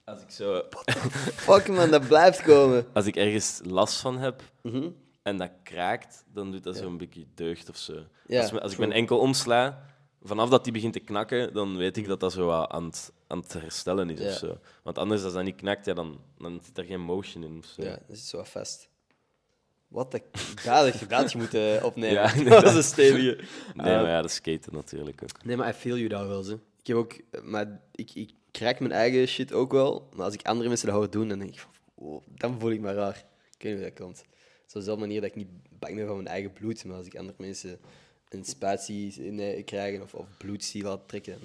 Als ik zo... Fuck man, dat blijft komen. Als ik ergens last van heb mhm. en dat kraakt, dan doet dat zo'n beetje deugd of zo. als, als ik mijn enkel omsla, vanaf dat die begint te knakken, dan weet ik mhm. dat dat zo aan het, aan het herstellen is Ja. of zo. Want anders, als dat niet knakt, ja, dan, dan zit er geen motion in Ja, dat zit zo vast. Wat de dadig je moet moeten opnemen. dat is een stevige. Nee, maar ah. ja, dat is skaten natuurlijk ook. Nee, maar I feel you daar wel, ze. Ik heb ook, eh, maar ik, ik krijg mijn eigen shit ook wel. Maar als ik andere mensen dat hoor doen, dan denk ik, dan voel ik me raar. Ik weet niet hoe dat komt. Zo dezelfde manier dat ik niet bang ben van mijn eigen bloed, maar als ik andere mensen een in krijgen of, of bloed zie trekken.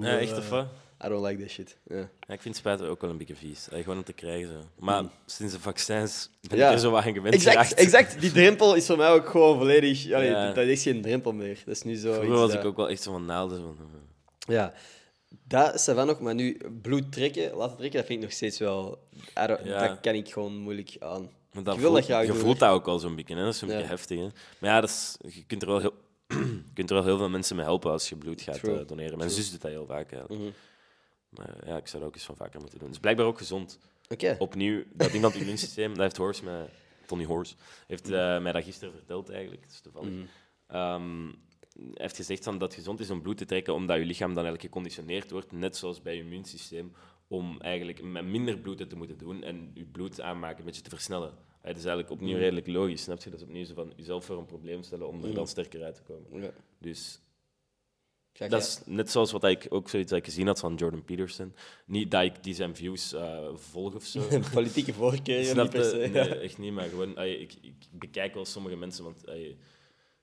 ja, echt eh, of wat? I don't like that shit. Ja, ik vind spuiten ook wel een beetje vies. Eh, gewoon om te krijgen. Zo. Maar mm. sinds de vaccins ben je ik er zo wat aan gewend exact, Exact. Die drempel is voor mij ook gewoon volledig... ja. Dat is geen drempel meer. Dat is nu zo Vroeger was ik ook wel echt zo van naalden. Van, ja, dat is nog, maar nu bloed trekken, laten trekken, dat vind ik nog steeds wel. Dat kan ik gewoon moeilijk aan. je voelt dat ook al zo'n beetje, hè? dat is een beetje heftig. Hè? Maar ja, dat je kunt er wel heel, je kunt er wel heel veel mensen mee helpen als je bloed gaat eh, doneren. Mijn zus doet dat heel vaak. Mm Maar ja, ik zou dat ook eens van vaker moeten doen. Het is blijkbaar ook gezond. Oké. Opnieuw, dat iemand in het immuunsysteem, dat heeft Horst, maar Tony Horst, heeft eh, mij dat gisteren verteld eigenlijk, dat is toevallig. Mhm. Ehm, heeft gezegd van dat het gezond is om bloed te trekken, omdat je lichaam dan eigenlijk geconditioneerd wordt, net zoals bij je immuunsysteem, om eigenlijk met minder bloed te moeten doen en je bloed aanmaken een beetje te versnellen. Het is eigenlijk opnieuw redelijk logisch, snap je? Dat is opnieuw zo van jezelf voor een probleem stellen om er dan sterker uit te komen. Ja. Dus dat is net zoals wat ik ook zoiets dat gezien had van Jordan Peterson. Niet dat ik die zijn views uh, volg of zo. Politieke voorkeur, niet per se. Nee, echt niet, maar gewoon, ik, ik, bekijk wel sommige mensen, want...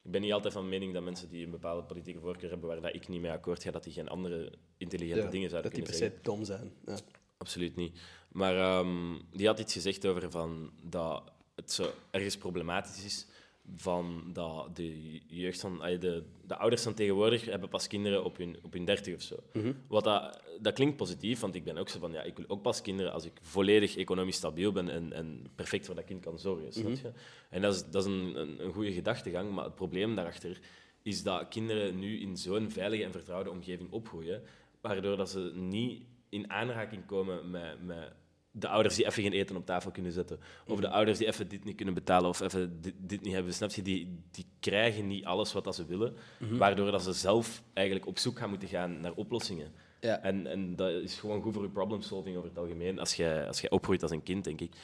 Ik ben niet altijd van mening dat mensen die een bepaalde politieke voorkeur hebben waar dat ik niet mee akkoord ga, dat die geen andere intelligente dingen zouden kunnen zeggen. Dat die per se dom zijn. Ja. Absoluut niet. Maar ehm, die had iets gezegd over van dat het zo ergens problematisch is van dat de jeugd van... De, de ouders van tegenwoordig hebben pas kinderen op hun, op hun dertig of zo. Mhm. Wat dat, dat klinkt positief, want ik ben ook zo van... Ja, ik wil ook pas kinderen als ik volledig economisch stabiel ben en, en perfect voor dat kind kan zorgen. snap mhm. je? En dat is, dat is een, een, een goede gedachtegang, maar het probleem daarachter is dat kinderen nu in zo'n veilige en vertrouwde omgeving opgroeien, waardoor dat ze niet in aanraking komen met, met de ouders die even geen eten op tafel kunnen zetten. Of de mhm. ouders die even dit niet kunnen betalen of even dit, dit niet hebben. Snap je? Die, die krijgen niet alles wat dat ze willen. Mhm. Waardoor dat ze zelf eigenlijk op zoek gaan moeten gaan naar oplossingen. Ja. En, en dat is gewoon goed voor je solving over het algemeen. Als jij, als jij opgroeit als een kind, denk ik.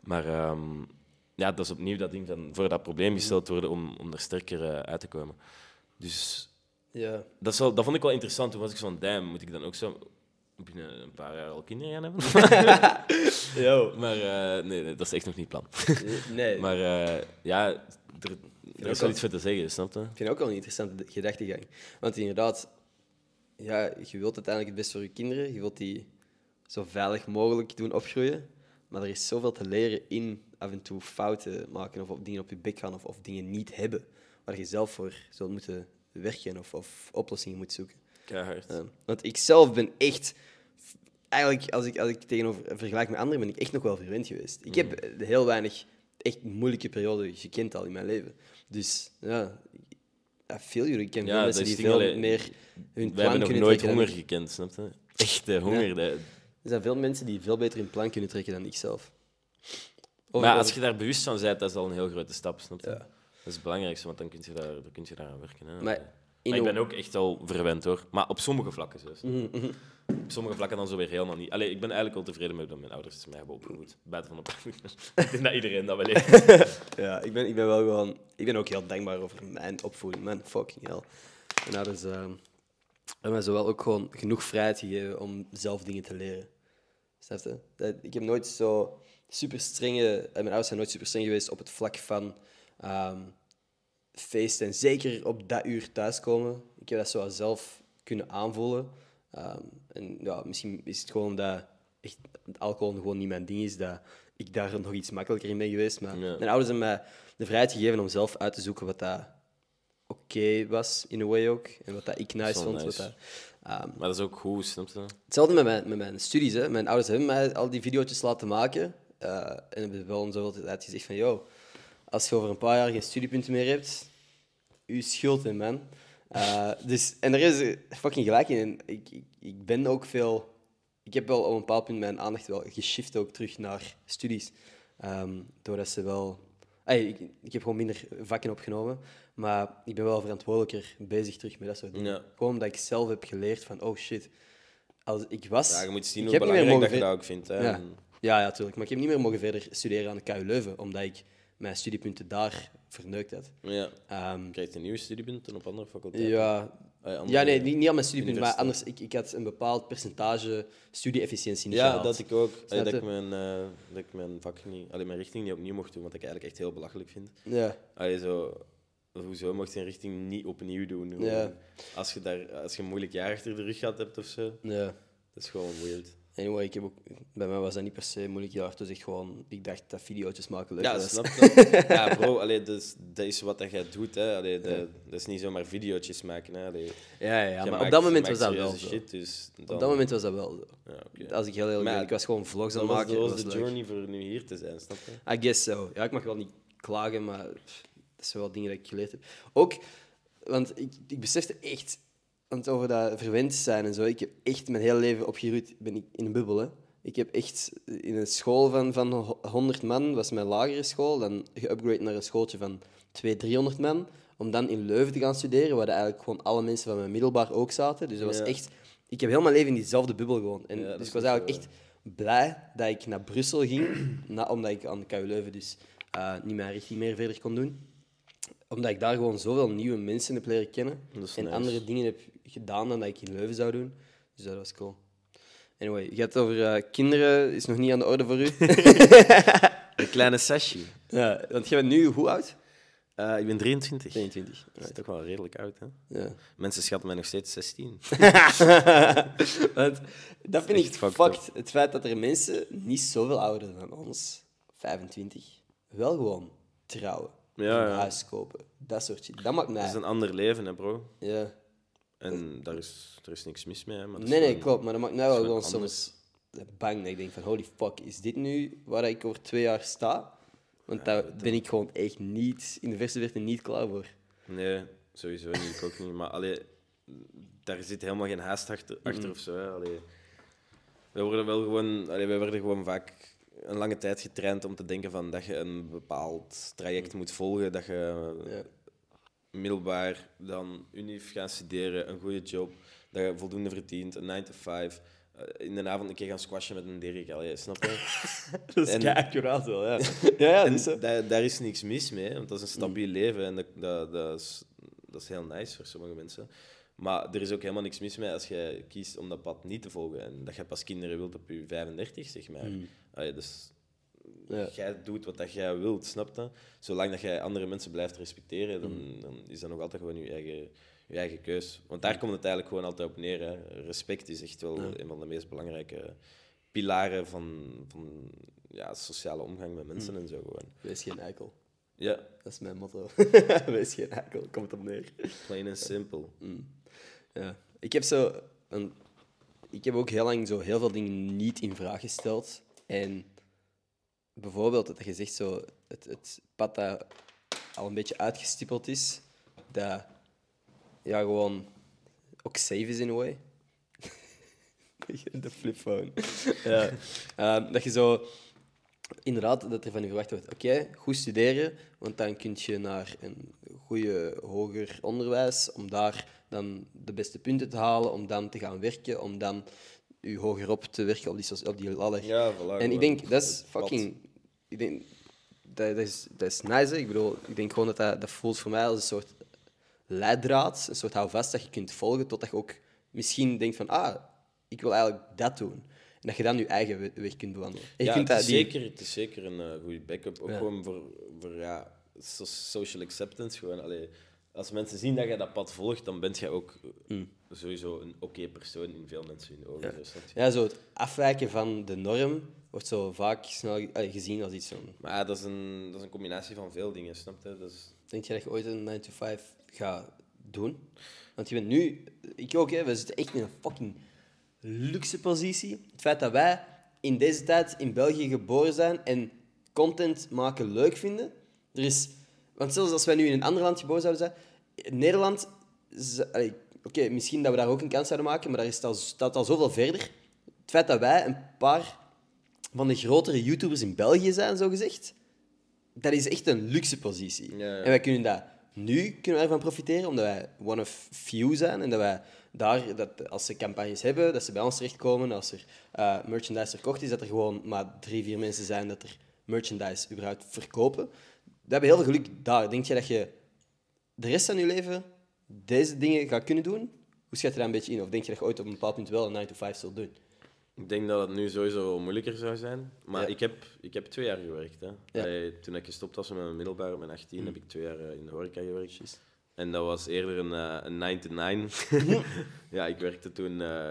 Maar ehm, ja, dat is opnieuw dat ding van voor dat probleem mhm. gesteld worden om, om er sterker eh, uit te komen. Dus ja. dat, dat vond ik wel interessant. Toen was ik zo'n duim. Moet ik dan ook zo binnen een paar jaar al kinderen gaan hebben. Yo. Maar eh, nee, nee, dat is echt nog niet plan. nee. Maar eh, ja, er, is wel iets voor te zeggen, snap je? Ik vind ook wel een interessante gedachtegang. Want inderdaad, ja, je wilt uiteindelijk het best voor je kinderen. Je wilt die zo veilig mogelijk doen opgroeien. Maar er is zoveel te leren in af en toe fouten maken of op dingen op je bek gaan of, of dingen niet hebben. Waar je zelf voor zult moeten werken of, of oplossingen moet zoeken. Keihard. Ehm, want ik zelf ben echt eigenlijk, als ik, als ik tegenover vergelijk met anderen, ben ik echt nog wel verwend geweest. Ik heb mm. heel weinig echt moeilijke perioden gekend al in mijn leven. Dus ja, I feel you. Ik ken ja, mensen die veel meer hun plan hebben nog nooit honger gekend, snap je? Echt honger. Er zijn veel mensen die veel beter hun plan kunnen trekken dan ik zelf. maar als je daar bewust van bent, dat is al een heel grote stap, snap je? Dat is het belangrijkste, want dan kun je daar, kun je daar aan werken. Hè? ik ben ook echt al verwend hoor. Maar op sommige vlakken zelfs. Mhm, mhm. Op sommige vlakken dan zo weer helemaal niet. Allee, ik ben eigenlijk al tevreden met dat mijn ouders mij hebben opgevoed. Buiten van de Ik denk dat iedereen dat wel heeft. ja, ik ben, ik ben wel gewoon... Ik ben ook heel dankbaar over mijn opvoeding. Man, fucking hell. En ouders uh, hebben mij zowel ook gewoon genoeg vrijheid gegeven om zelf dingen te leren. Snap ik heb nooit zo super strenge... Mijn ouders zijn nooit super streng geweest op het vlak van... Ehm, feest en zeker op dat uur thuiskomen. Ik heb dat zo zelf kunnen aanvoelen. Ehm, en ja, misschien is het gewoon dat echt, alcohol gewoon niet mijn ding is, dat ik daar nog iets makkelijker in ben geweest. Maar mijn ouders hebben mij de vrijheid gegeven om zelf uit te zoeken wat dat oké was, in een way ook. En wat dat ik nice vond. Wat dat, ehm, maar dat is ook goed, snap je? Hetzelfde met mijn, met mijn studies. Hè. Mijn ouders hebben mij al die video's laten maken. Uh, en hebben wel zoveel tijd gezegd van, joh als je over een paar jaar geen studiepunten meer hebt, uw schuld in, man. Eh, dus, en er is fucking gelijk in. Ik, ik, ben ook veel... Ik heb wel op een bepaald punt mijn aandacht wel geshift ook terug naar studies. Ehm, doordat ze wel... ik, ik, heb gewoon minder vakken opgenomen. Maar ik ben wel verantwoordelijker bezig terug met dat soort dingen. Ja. Gewoon omdat ik zelf heb geleerd van, oh shit. Als ik was... Ja, je moet zien hoe belangrijk dat je dat ook vindt. Ja. ja. Ja, natuurlijk. Maar ik heb niet meer mogen verder studeren aan de KU Leuven, omdat ik mijn studiepunten daar verneukt had. Ja. Um, Krijg je nieuwe studiepunten op andere faculteiten? Ja, ah, ja nee, niet, niet aan mijn studiepunten, maar anders, ik, ik had een bepaald percentage studie-efficiëntie niet Ja, gehaald. dat ik ook. dat, ik mijn, eh, dat ik mijn vak niet, alleen mijn richting niet opnieuw mocht doen, wat ik eigenlijk echt heel belachelijk vind. Ja. Allee, zo, hoezo mocht je een richting niet opnieuw doen? Ja. Als, je daar, als je een moeilijk jaar achter de rug gehad hebt of zo, ja. dat is gewoon weird ik heb ook, bij mij was dat niet per se moeilijk Dus gewoon, ik dacht dat video's maken leuk ja, was. Snap dat. ja, bro, allee, dus, dat is wat dat jij doet. Hè. dat, dat, is niet zomaar video's maken. Hè. ja, ja, maar op dat moment was dat wel zo. dus Op dat moment was dat wel zo. Ja, Als ik heel eerlijk ik was gewoon vlogs aan het maken. Dat was, de journey voor nu hier te zijn, snap je? I guess so. Ja, ik mag wel niet klagen, maar pff, dat zijn wel dingen die ik geleerd heb. Ook, want ik, ik besefte echt over dat verwend zijn en zo. Ik heb echt mijn hele leven opgeruid ben ik in een bubbel. Hè. Ik heb echt in een school van, van 100 man, was mijn lagere school, dan geupgrade naar een schooltje van 200, 300 man. Om dan in Leuven te gaan studeren, waar eigenlijk gewoon alle mensen van mijn middelbaar ook zaten. Dus dat was echt... Ik heb heel mijn leven in diezelfde bubbel gewoond. En, dus ik was eigenlijk echt blij dat ik naar Brussel ging, na, omdat ik aan KU Leuven dus uh, niet mijn richting meer verder kon doen. Omdat ik daar gewoon zoveel nieuwe mensen heb leren kennen en andere dingen heb gedaan dan dat ik in Leuven zou doen. Dus dat was cool. Anyway, je hebt over eh, kinderen, is nog niet aan de orde voor u. een kleine sessie. Ja, want je bent nu hoe oud? Eh, ik ben 23. 23. Dat is toch wel redelijk oud, hè? Ja. Mensen schatten mij nog steeds 16. want, dat vind Echt ik fucked. Het feit dat er mensen niet zoveel ouder dan ons, 25, wel gewoon trouwen. Ja, huis kopen. Dat soort shit. Dat maakt mij... Dat is een ander leven, hè, bro. Ja. En daar is, er is niks mis mee. Maar nee, nee, klopt. Maar dat maakt mij wel nou, gewoon soms bang. Dat ik denk van, holy fuck, is dit nu waar ik over twee jaar sta? Want daar ben ik gewoon echt niet, in de verse verte niet klaar voor. Nee, sowieso niet. Ik ook niet. Maar allee, daar zit helemaal geen haast achter, achter of zo. Hè. we worden wel gewoon, allee, wij werden gewoon vaak een lange tijd getraind om te denken van dat je een bepaald traject mm. moet volgen. Dat je ja middelbaar, dan unief gaan studeren, een goede job, dat je voldoende verdient, een 9 to 5. Eh, in de avond een keer gaan squashen met een Dirk, snap je? dat is en, accuraat wel, ja. ja, dus, daar, is niks mis mee, want dat is een stabiel mm. leven en dat, dat, dat, is, dat is heel nice voor sommige mensen. Maar er is ook helemaal niks mis mee als je kiest om dat pad niet te volgen. En dat je pas kinderen wilt op je 35, zeg maar. Mm. dus ja. Jij doet wat dat jij wilt, snap je? Zolang dat jij andere mensen blijft respecteren, dan, mm. dan is dat nog altijd gewoon je eigen, eigen keus. Want daar komt het eigenlijk gewoon altijd op neer. Hè. Respect is echt wel een van de meest belangrijke pilaren van, van ja, sociale omgang met mensen mm. en zo gewoon. Wees geen eikel. Ja. Dat is mijn motto. Wees geen eikel, komt op neer. Plain and simple. Mm. Ja. Ik heb zo... Een... Ik heb ook heel lang zo heel veel dingen niet in vraag gesteld. En bijvoorbeeld dat je zegt zo, het, het pad dat al een beetje uitgestippeld is, dat ja, gewoon ook safe is in a way. De phone. ja. Um, dat je zo inderdaad dat er van je verwacht wordt: oké, goed studeren, want dan kun je naar een goede hoger onderwijs om daar dan de beste punten te halen, om dan te gaan werken, om dan je hogerop te werken op die, op die ladder. Ja, voilà, en ik denk, dat is fucking... Ik denk, dat, dat, is, dat is nice. Ik bedoel, ik denk gewoon dat, dat voelt voor mij als een soort leidraad, een soort houvast dat je kunt volgen, totdat je ook misschien denkt van, ah, ik wil eigenlijk dat doen. En dat je dan je eigen weg kunt bewandelen. het, is die... zeker, het is zeker een eh, goede backup. Ook gewoon voor, voor ja, social acceptance. Gewoon, allee, als mensen zien dat je dat pad volgt, dan ben je ook... Mm sowieso een oké persoon in veel mensen hun ogen. Ja. ja, zo het afwijken van de norm wordt zo vaak snel eh, gezien als iets van... Maar dat, is een, dat is een combinatie van veel dingen, snap je? Dat Denk je dat je ooit een 9 to 5 gaat doen? Want je bent nu... Ik ook, hè. We zitten echt in een fucking luxe positie. Het feit dat wij in deze tijd in België geboren zijn en content maken leuk vinden. Er is... Want zelfs als wij nu in een ander land geboren zouden zijn... Nederland oké, misschien dat we daar ook een kans zouden maken, maar daar is het al, staat al zoveel verder. Het feit dat wij een paar van de grotere YouTubers in België zijn, zo gezegd, dat is echt een luxe positie. En wij kunnen dat nu kunnen ervan profiteren, omdat wij one of few zijn en dat wij daar, dat als ze campagnes hebben, dat ze bij ons terechtkomen. Als er eh, merchandise verkocht is, dat er gewoon maar drie, vier mensen zijn dat er merchandise überhaupt verkopen. We hebben heel veel geluk daar. Denk je dat je de rest van je leven deze dingen gaat kunnen doen, hoe schat je daar een beetje in? Of denk je dat je ooit op een bepaald punt wel een 9-to-5 zult doen? Ik denk dat het nu sowieso moeilijker zou zijn. Maar ik, heb, ik heb twee jaar gewerkt. Hè. Ja. toen ik gestopt was met mijn middelbare, op mijn 18, mm. heb ik twee jaar eh, in de horeca gewerkt. Is. En dat was eerder een 9-to-9. Eh, ja, ik werkte toen eh,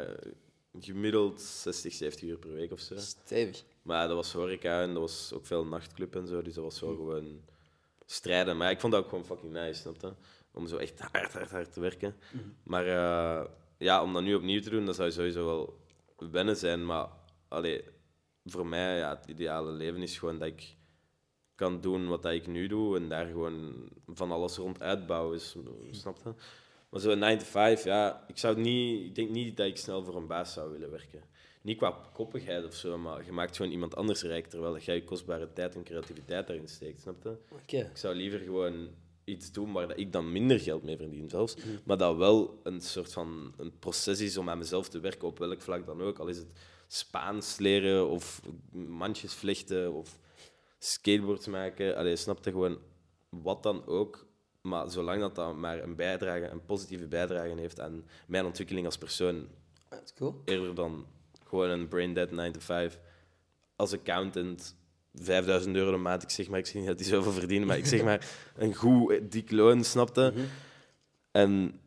gemiddeld 60, 70 uur per week of zo. Stevig. Maar dat was horeca en dat was ook veel nachtclub en zo. Dus dat was wel mm. gewoon strijden. Maar ik vond dat ook gewoon fucking nice, snap je? Om zo echt hard, hard, hard te werken. Mhm. Maar eh, ja, om dat nu opnieuw te doen, dat zou sowieso wel wennen zijn. Maar allee, voor mij, ja, het ideale leven is gewoon dat ik kan doen wat ik nu doe en daar gewoon van alles rond uitbouwen is. Snap je? Maar zo'n 9 to 5, ja, ik zou niet, ik denk niet dat ik snel voor een baas zou willen werken niet qua koppigheid of zo, maar je maakt gewoon iemand anders rijk terwijl jij je kostbare tijd en creativiteit daarin steekt, snap je? Ik zou liever gewoon iets doen waar dat ik dan minder geld mee verdien zelfs, mhm. maar dat wel een soort van een proces is om aan mezelf te werken op welk vlak dan ook, al is het Spaans leren of mandjes vlechten of skateboards maken. Allee, snap je gewoon wat dan ook. Maar zolang dat, dan maar een bijdrage, een positieve bijdrage heeft aan mijn ontwikkeling als persoon. Dat is cool. Eerder dan gewoon een brain dead 9 to 5. Als accountant 5000 euro de Ik zeg maar, ik zie niet dat die zoveel verdienen, maar ik zeg maar een goed eh, dik loon, snapte. Mhm. En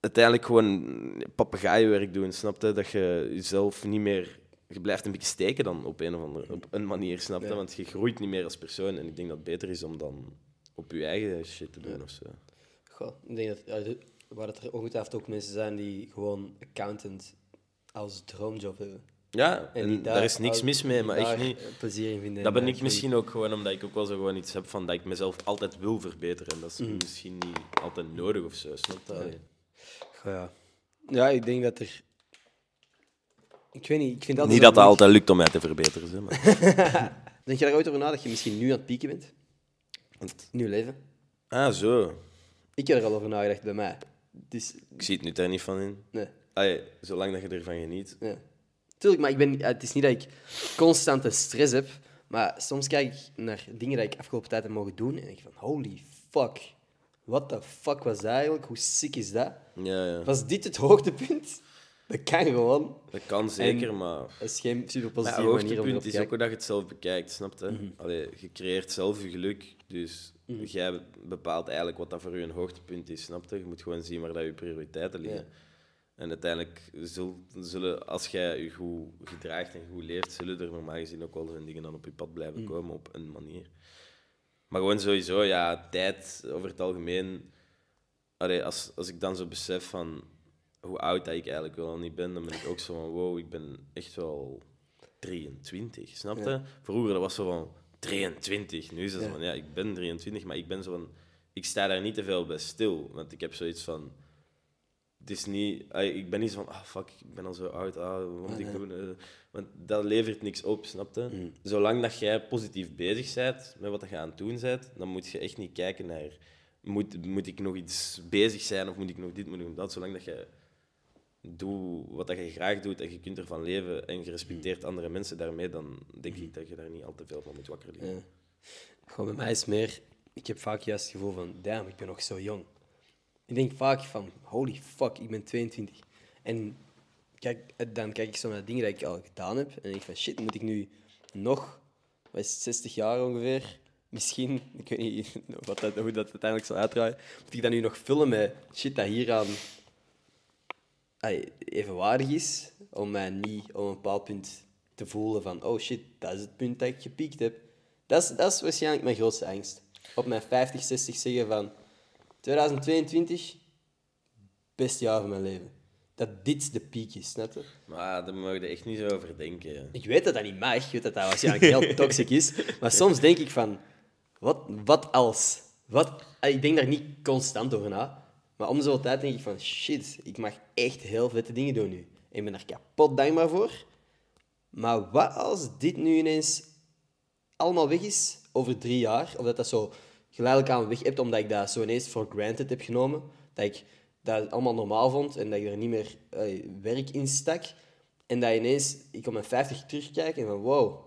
uiteindelijk gewoon papegaaienwerk doen, snapte. Dat je jezelf niet meer. Je blijft een beetje steken dan op een of andere op een manier, snapte. Want je groeit niet meer als persoon. En ik denk dat het beter is om dan op je eigen shit te doen ja. of zo. Goh, ik denk dat. waar het er ongetwijfeld ook mensen zijn die gewoon accountant als droomjob hebben. Ja, en, daar, is niks mis mee, maar echt niet. Plezier in vinden. Dat ben ik misschien ook gewoon omdat ik ook wel zo gewoon iets heb van dat ik mezelf altijd wil verbeteren. En dat is mhm. misschien niet altijd nodig of zo, snap je? Ja. ja. ik denk dat er. Ik weet niet, ik vind dat. Niet dat het altijd lukt om mij te verbeteren, zeg maar. denk je er ooit over na dat je misschien nu aan het pieken bent? Want... Nu leven? Ah, zo. Ik heb er al over nagedacht bij mij. Ik zie het nu daar niet van in. Nee. Allee, zolang dat je ervan geniet. Ja. Tuurlijk, maar ik ben, het is niet dat ik constante stress heb. Maar soms kijk ik naar dingen die ik afgelopen tijd heb mogen doen. En ik van, holy fuck. What the fuck was dat eigenlijk? Hoe sick is dat? Ja, ja. Was dit het hoogtepunt? Dat kan gewoon. Dat kan zeker, maar... het is geen manier om het te is ook hoe dat je het zelf bekijkt, snap je? Mhm. je creëert zelf je geluk, dus mhm. jij bepaalt eigenlijk wat dat voor je een hoogtepunt is, snap je? Je moet gewoon zien waar dat je prioriteiten liggen. Ja. En uiteindelijk zullen, zullen, als jij je goed gedraagt en goed leert zullen er normaal gezien ook wel zo'n dingen dan op je pad blijven mm. komen op een manier. Maar gewoon sowieso, ja, tijd over het algemeen. als, als ik dan zo besef van hoe oud dat ik eigenlijk wel niet ben, dan ben ik ook zo van, wow, ik ben echt wel 23, snap je? Vroeger dat was zo van 23, nu is dat zo van, ja, ik ben 23, maar ik ben zo van, ik sta daar niet te veel bij stil, want ik heb zoiets van, het is niet, ik ben niet zo van, ah fuck, ik ben al zo oud, ah, wat moet ik ah, eh, Want dat levert niks op, snap je? Mm. Zolang dat jij positief bezig bent met wat je aan het doen bent, dan moet je echt niet kijken naar, moet, moet ik nog iets bezig zijn of moet ik nog dit, moet ik nog dat? Zolang dat je doet wat je graag doet en je kunt ervan leven en je respecteert mm. andere mensen daarmee, dan denk ik mm. dat je daar niet al te veel van moet wakker liggen. Ja. bij mij is meer, ik heb vaak juist het gevoel van, damn, ik ben nog zo jong ik denk vaak van, holy fuck, ik ben 22. En kijk, eh, dan kijk ik zo naar dingen die ik al gedaan heb. En denk ik van, shit, moet ik nu nog, wat 60 jaar ongeveer, misschien, ik weet niet wat dat, hoe dat uiteindelijk zal uitdraaien, moet ik dat nu nog vullen met shit dat hieraan evenwaardig is, om mij niet op een bepaald punt te voelen van, oh shit, dat is het punt dat ik gepiekt heb. Dat is, dat is waarschijnlijk mijn grootste angst. Op mijn 50, 60 zeggen van, 2022, best jaar van mijn leven. Dat dit de piek is, snap je? Maar daar mogen je echt niet zo over denken. Ja. Ik weet dat dat niet mag, ik weet dat dat waarschijnlijk heel toxic is. Maar soms denk ik van, wat, wat als? Wat, ah, ik denk daar niet constant over na. Maar om zoveel tijd denk ik van, shit, ik mag echt heel vette dingen doen nu. Ik ben daar kapot dankbaar voor. Maar wat als dit nu ineens allemaal weg is over drie jaar? Of dat dat zo geleidelijk aan weg hebt, omdat ik dat zo ineens voor granted heb genomen. Dat ik dat allemaal normaal vond en dat ik er niet meer eh, werk in stak. En dat ineens, ik op mijn 50 terugkijk en van wow,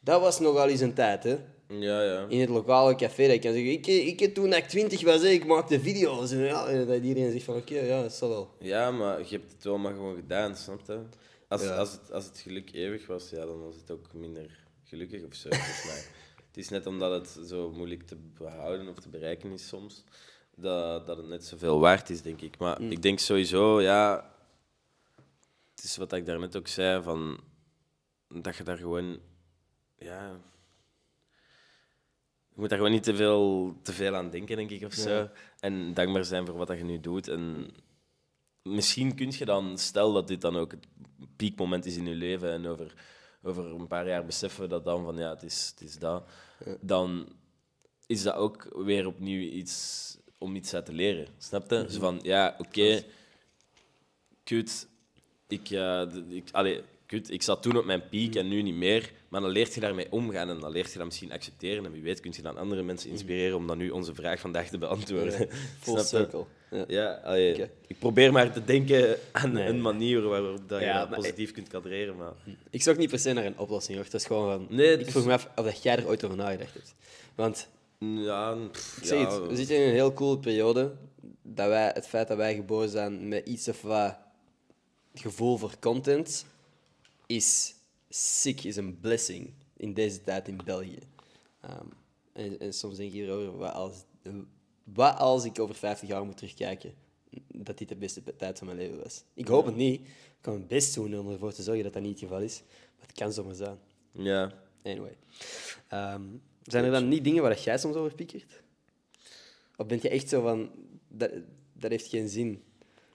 dat was nogal eens een tijd, hè? Ja, ja. In het lokale café. Dat ik kan zeggen, ik, ik, toen ik 20 was, ik maakte video's. En, ja, dat iedereen zegt van oké, ja, dat zal wel. Ja, maar je hebt het wel maar gewoon gedaan, snap je? Als, als, het, als het geluk eeuwig was, ja, dan was het ook minder gelukkig of zo. Volgens Het is net omdat het zo moeilijk te behouden of te bereiken is soms, dat, dat het net zoveel waard is, denk ik. Maar mm. ik denk sowieso, ja, het is wat ik daarnet ook zei, van, dat je daar gewoon, ja, je moet daar gewoon niet te veel, te veel aan denken, denk ik, of zo. En dankbaar zijn voor wat je nu doet. En misschien kun je dan, stel dat dit dan ook het piekmoment is in je leven en over over een paar jaar beseffen dat dan van ja, het is, het is dat, dan is dat ook weer opnieuw iets om iets uit te leren. Snap je? Dus van ja, oké, kut, ik, uh, ik, allee, kut, ik zat toen op mijn piek mhm. en nu niet meer. Maar dan leert je daarmee omgaan en dan leert je dat misschien accepteren. En wie weet kun je dan andere mensen mhm. inspireren om dan nu onze vraag vandaag te beantwoorden. Full circle. Ja, ja ik probeer maar te denken aan een manier waarop dat je positief kunt kadreren. Maar... Ik zoek niet per se naar een oplossing, hoor. Het is gewoon Nee, Ik dus- vroeg me af of dat jij er ooit over nagedacht hebt. Want... Ja, we zitten in een heel coole periode. Dat wij, het feit dat wij geboren zijn met iets of wat gevoel voor content is sick, is een blessing in deze tijd in België. Ehm, en, soms denk je hierover wat als wat als ik over 50 jaar moet terugkijken? Dat dit de beste tijd van mijn leven was. Ik hoop het niet. Ik kan mijn best doen om ervoor te zorgen dat dat niet het geval is. Maar het kan zomaar zijn. Ja. Anyway. Ehm, zijn er dan niet dingen waar jij soms over piekert? Of ben je echt zo van, dat, dat heeft geen zin?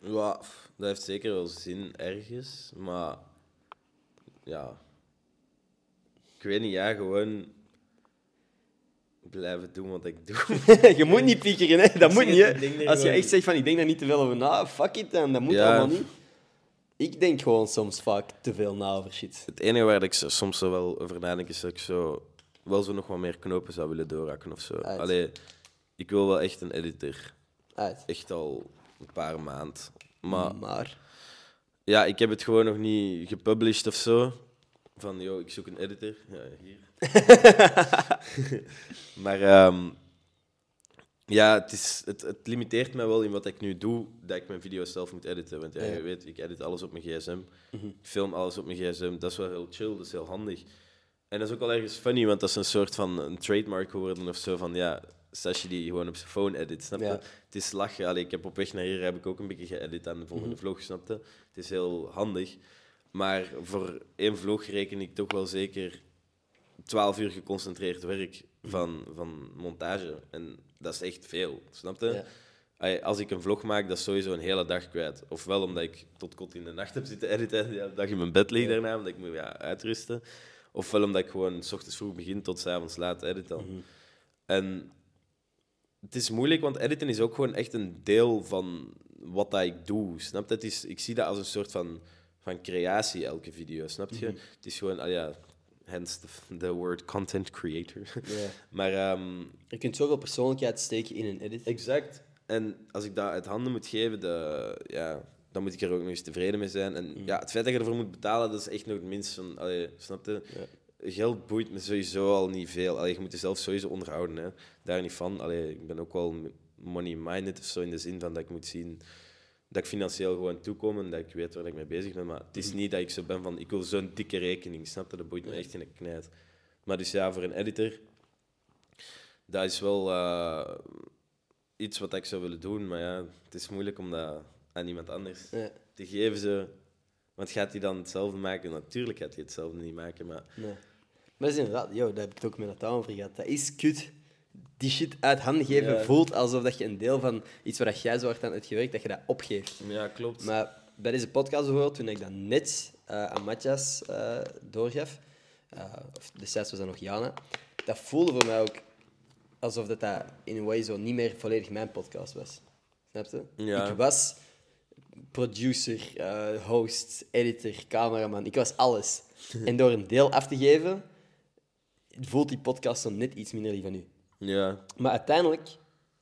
Ja, dat heeft zeker wel zin ergens, maar ja. Ik weet niet, ja, gewoon blijven doen wat ik doe. je moet niet piekeren, hè? dat moet niet. Als je echt zegt van ik denk daar niet te veel over na, fuck it en dat moet allemaal niet. Ik denk gewoon soms vaak te veel na over shit. Het enige waar ik soms wel over nadenk is dat ik zo wel zo nog wat meer knopen zou willen doorhakken of zo. Allee, ik wil wel echt een editor. Echt al een paar maanden. Maar, maar, Ja, ik heb het gewoon nog niet gepublished of zo van, joh, ik zoek een editor. Ja, hier. maar ehm, ja, het, is, het, het limiteert mij wel in wat ik nu doe, dat ik mijn video's zelf moet editen. Want ja, je weet, ik edit alles op mijn gsm. Mhm. Ik film alles op mijn gsm. Dat is wel heel chill, dat is heel handig. En dat is ook wel ergens funny, want dat is een soort van een trademark geworden of zo. Van ja, Sashi die gewoon op zijn phone edit, snap je? Het is lachen. ik heb op weg naar hier heb ik ook een beetje geëdit aan de volgende mhm. vlog, snap je? Het is heel handig. Maar voor één vlog reken ik toch wel zeker 12 uur geconcentreerd werk van, van montage. En dat is echt veel, snap je? als ik een vlog maak, dat is sowieso een hele dag kwijt. Ofwel omdat ik tot kot in de nacht heb zitten editen en de dag in mijn bed lig daarna, omdat ik moet ja, uitrusten. Ofwel omdat ik gewoon s ochtends vroeg begin tot s avonds laat editen mhm. En het is moeilijk, want editen is ook gewoon echt een deel van wat dat ik doe. Snap je? is, ik zie dat als een soort van van creatie, elke video, snap je? Mhm. Het is gewoon, ah ja, hence the, word content creator. maar... Ehm, je kunt zoveel persoonlijkheid steken in een edit. Exact. En als ik dat uit handen moet geven, de, ja, dan moet ik er ook nog eens tevreden mee zijn. En mhm. ja, het feit dat je ervoor moet betalen, dat is echt nog het minst van... Allee, snap je? Geld boeit me sowieso al niet veel. Allee, je moet jezelf sowieso onderhouden. Hè. Daar niet van. Allee, ik ben ook wel money-minded of zo, in de zin van dat ik moet zien dat ik financieel gewoon toekom en dat ik weet waar ik mee bezig ben. Maar het is mhm. niet dat ik zo ben van, ik wil zo'n dikke rekening, snap je? Dat boeit me echt in de knijt. Maar dus ja, voor een editor, dat is wel eh, iets wat ik zou willen doen. Maar ja, het is moeilijk om dat aan iemand anders te geven. Zo. Want gaat hij dan hetzelfde maken? Natuurlijk gaat hij hetzelfde niet maken, maar... Maar dat is inderdaad, yo, daar heb ik het ook met Nataal over gehad. Dat is kut die shit uit handen geven voelt alsof dat je een deel van iets waar jij zo hard aan hebt gewerkt, dat je dat opgeeft. Ja, klopt. Maar bij deze podcast bijvoorbeeld, toen ik dat net eh, aan Matthias eh, doorgaf, uh, of destijds was dat nog Jana, dat voelde voor mij ook alsof dat, dat in een way zo niet meer volledig mijn podcast was. Snap je? Ja. Ik was producer, host, editor, cameraman. Ik was alles. en door een deel af te geven, voelt die podcast dan net iets minder die van u. Ja. Maar uiteindelijk...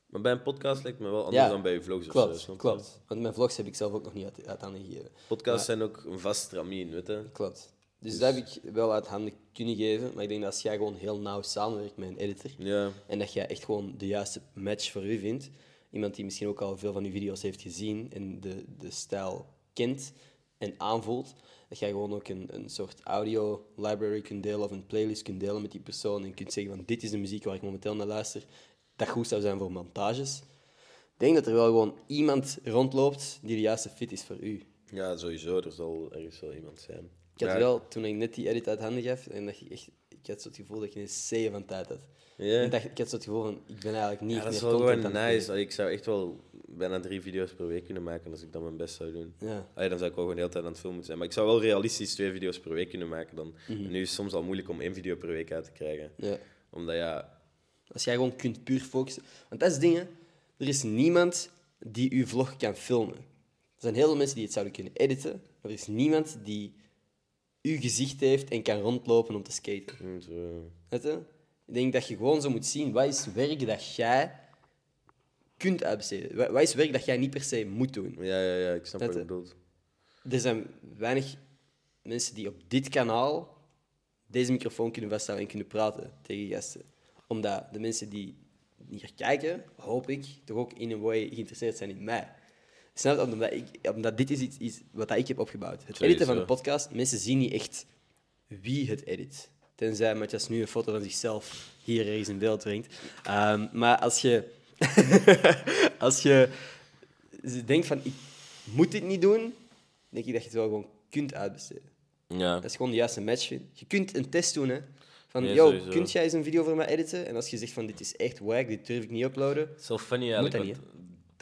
Maar bij een podcast lijkt me wel anders dan bij je vlogs of zo. Klopt, Want mijn vlogs heb ik zelf ook nog niet uit, handen gegeven. Podcasts zijn ook een vast stramien, weet je. Klopt. Dus, dus, dat heb ik wel uit handen kunnen geven. Maar ik denk dat als jij gewoon heel nauw samenwerkt met een editor Ja. en dat jij echt gewoon de juiste match voor u vindt, iemand die misschien ook al veel van uw video's heeft gezien en de, de stijl kent en aanvoelt, dat jij gewoon ook een, een soort audio library kunt delen of een playlist kunt delen met die persoon en kunt zeggen van dit is de muziek waar ik momenteel naar luister, dat goed zou zijn voor montages. Ik denk dat er wel gewoon iemand rondloopt die de juiste fit is voor u. Ja, sowieso. Er zal ergens wel iemand zijn. Ik had wel, toen ik net die edit uit handen gaf, en dat ik echt ik had zo het gevoel dat je een C van tijd had. Ja. Ik, dacht, ik had zo het gevoel van, ik ben eigenlijk niet ja, dat Het is wel gewoon nice. ik zou echt wel bijna drie video's per week kunnen maken als ik dan mijn best zou doen. Ja. dan zou ik wel gewoon de hele tijd aan het filmen zijn. Maar ik zou wel realistisch twee video's per week kunnen maken dan. Mhm. nu is het soms al moeilijk om één video per week uit te krijgen. Ja. Omdat ja... Als jij gewoon kunt puur focussen... Want dat is dingen. Er is niemand die uw vlog kan filmen. Er zijn heel veel mensen die het zouden kunnen editen, maar er is niemand die uw gezicht heeft en kan rondlopen om te skaten. Mm, ik denk dat je gewoon zo moet zien, wat is werk dat jij kunt uitbesteden? Wat, is werk dat jij niet per se moet doen? Ja, ja, ja ik snap Weet wat je bedoelt. Er zijn weinig mensen die op dit kanaal deze microfoon kunnen vaststellen en kunnen praten tegen gasten. Omdat de mensen die hier kijken, hoop ik, toch ook in een way geïnteresseerd zijn in mij. Snap Omdat, ik, omdat dit is iets, iets wat ik heb opgebouwd. Het editen van de podcast, mensen zien niet echt wie het edit. Tenzij Matthias nu een foto van zichzelf hier ergens in beeld brengt. Ehm, maar als je, als je denkt van ik moet dit niet doen, denk ik dat je het wel gewoon kunt uitbesteden. Ja. Dat is gewoon de juiste match. Je kunt een test doen, hè. Van, nee, yo, kun jij eens een video voor mij editen? En als je zegt van, dit is echt wack, dit durf ik niet uploaden. Zo so funny eigenlijk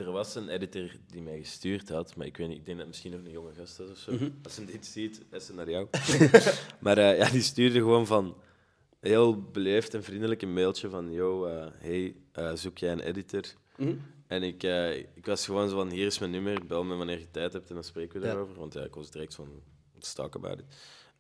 er was een editor die mij gestuurd had, maar ik weet niet, ik denk dat het misschien nog een jonge gast was of zo. Mhm. Als ze dit ziet, is het naar jou. maar eh, ja, die stuurde gewoon van heel beleefd en vriendelijk een mailtje van: Yo, uh, hey, eh, zoek jij een editor? Mhm. En ik, ik was gewoon zo van: Hier is mijn nummer, bel me wanneer je tijd hebt en dan spreken we daarover. Want ja, ik was direct van: Let's talk about it.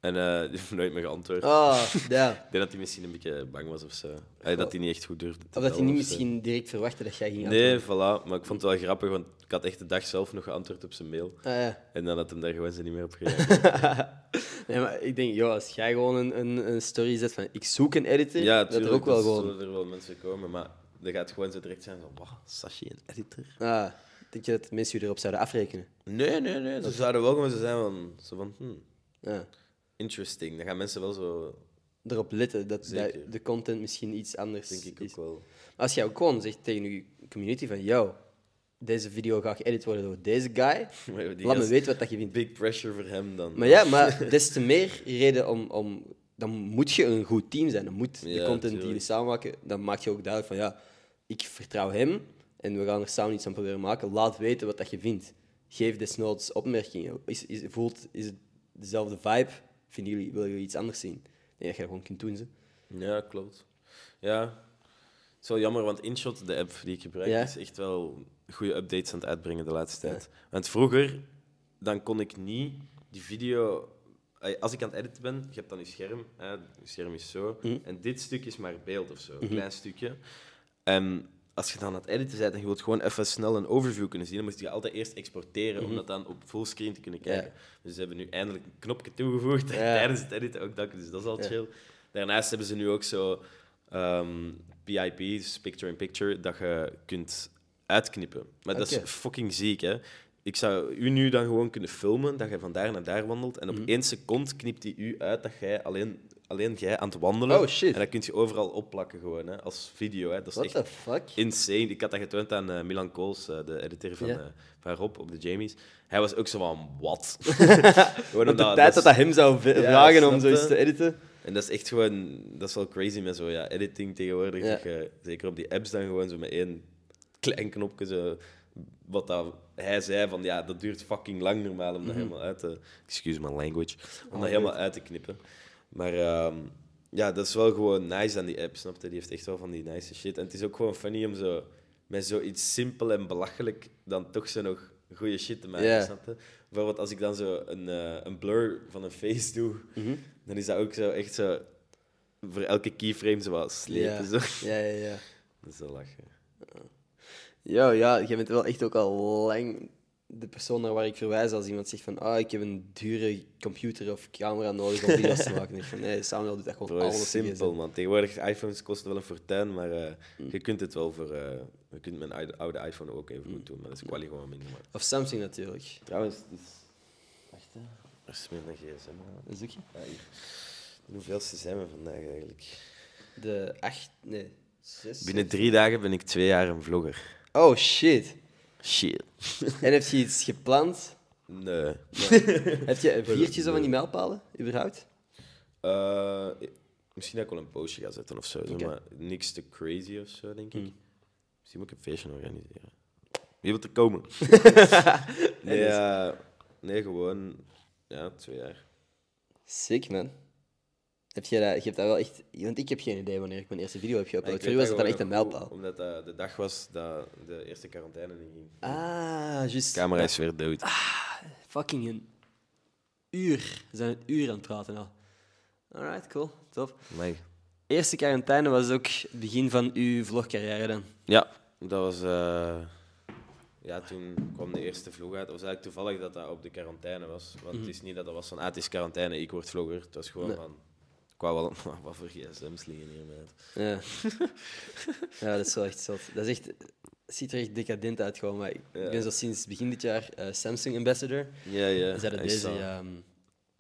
En eh, die heeft nooit meer geantwoord. Oh, ik denk dat hij misschien een beetje bang was of zo. dat hij niet echt goed durfde. of dat hij niet misschien direct verwachtte dat jij ging antwoorden. Nee, voilà. Maar ik vond het wel grappig, want ik had echt de dag zelf nog geantwoord op zijn mail. Ah, ja. En dan had hem daar gewoon ze niet meer op gereageerd. nee, maar ik denk, joh, als jij gewoon een, een, een, story zet van ik zoek een editor, dat er ook wel gewoon... zullen er wel mensen komen, maar dan gaat gewoon zo direct zijn van, wow, Sashi, een editor. Ah, denk je dat mensen je erop zouden afrekenen? Nee, nee, nee. Ze zouden wel gewoon zijn van, zo van hmm. Ja interesting. Dan gaan mensen wel zo... Erop letten dat de, de content misschien iets anders Denk ik is. ook wel. Maar als jij ook gewoon zegt tegen je community van... Yo, deze video gaat geëdit worden door deze guy. Laat me weten wat dat je vindt. Big pressure voor hem dan. Maar ja, maar des te meer reden om, om... Dan moet je een goed team zijn. Dan moet de content die jullie samen maken... Dan maak je ook duidelijk van... Ja, ik vertrouw hem. En we gaan er samen iets aan proberen maken. Laat weten wat dat je vindt. Geef desnoods opmerkingen. Is, is, voelt, is het dezelfde vibe? vinden jullie, willen jullie iets anders zien? Nee, dat je gewoon kunt doen. Ze. Ja, klopt. Ja, het is wel jammer, want InShot, de app die ik gebruik, is echt wel goede updates aan het uitbrengen de laatste tijd. Want vroeger, dan kon ik niet die video als ik aan het editen ben, je hebt dan je scherm. Hè, je scherm is zo. Mm. En dit stuk is maar beeld of zo, een mhm. klein stukje. En als je dan aan het editen bent en je wilt gewoon even snel een overview kunnen zien, dan moet je altijd eerst exporteren om mhm. dat dan op fullscreen te kunnen kijken. Dus ze hebben nu eindelijk een knopje toegevoegd tijdens het editen ook dat, dus dat is al chill. Daarnaast hebben ze nu ook zo um, ehm, PIP, dus picture in picture, dat je kunt uitknippen. Maar dat is fucking ziek, hè. Ik zou u nu dan gewoon kunnen filmen dat je van daar naar daar wandelt en op mhm. één seconde knipt hij u uit dat jij alleen alleen jij aan het wandelen. Oh shit. En dat kun je overal opplakken gewoon, hè, als video. Hè. Dat is What echt the fuck? insane. Ik had dat getoond aan eh, Milan Kools, eh, de editor van, eh, van Rob op de Jamies. Hij was ook zo van, wat? op de tijd dat, dat hij hem zou vragen om zoiets te editen. En dat is echt gewoon, dat is wel crazy met zo, ja, editing tegenwoordig. zeker op die apps dan gewoon zo met één klein knopje zo wat dat, hij zei van ja, dat duurt fucking lang normaal om dat mhm. helemaal uit te. Excuse my language. Om dat oh, helemaal uit te knippen. Maar ehm, ja, dat is wel gewoon nice aan die app, snap je? Die heeft echt wel van die nice shit. En het is ook gewoon funny om zo met zoiets simpel en belachelijk dan toch zo nog goede shit te maken, yeah. Bijvoorbeeld als ik dan zo een, eh, een blur van een face doe, mhm. dan is dat ook zo echt zo voor elke keyframe zo wat slepen. Zo. Ja, ja, ja. Dat is wel lachen. Ja, ja, je bent wel echt ook al lang de persoon naar waar ik verwijs als iemand zegt van ah, ik heb een dure computer of camera nodig om video's te maken. Ik van, nee, Samuel doet dat gewoon Bro, alles. simpel, man. Tegenwoordig, iPhones kosten wel een fortuin, maar eh, mm. je kunt het wel voor... Eh, je kunt mijn oude iPhone ook even goed mm. doen, maar dat is kwalie gewoon minder. Maar. Of Samsung natuurlijk. Trouwens, dit is... Wacht, hè. Er is meer dan gsm. Een zoekje? Ja, hier. hoeveelste zijn we vandaag eigenlijk? De acht... Nee, zes... Binnen drie dagen ben ik twee jaar een vlogger. Oh, shit. Shit. En heb je iets gepland? Nee. Heb je viertjes nee. van die mijlpalen, überhaupt? Eh, misschien dat ik wel een poosje ga zetten of zo, maar niks te crazy of zo, denk ik. Hmm. Misschien moet ik een feestje organiseren. Wie wil er komen? nee, dus- eh, nee, gewoon ja, twee jaar. Sick, man. Heb je, dat, je hebt dat wel echt... Want ik heb geen idee wanneer ik mijn eerste video heb geüpload. Voor u was dat dan echt een mijlpaal. Omdat dat de dag was dat de eerste quarantaine ging. Ah, juist. De camera is weer dood. Ah, fucking een uur. We zijn een uur aan het praten al. Alright, cool. Top. Nee. Eerste quarantaine was ook het begin van uw vlogcarrière dan? Ja, dat was... Eh, ja, toen kwam de eerste vlog uit. Het was eigenlijk toevallig dat dat op de quarantaine was. Want mhm. het is niet dat dat was van, ah, het is quarantaine, ik word vlogger. Het was gewoon van kwam wel wat voor gsm's liggen hier, meid? Ja. ja, dat is wel echt zot. Dat is echt, het ziet er echt decadent uit gewoon. Maar ik ben zo sinds begin dit jaar eh, Samsung Ambassador. Ja, ja. En ze hadden deze, ja, ehm,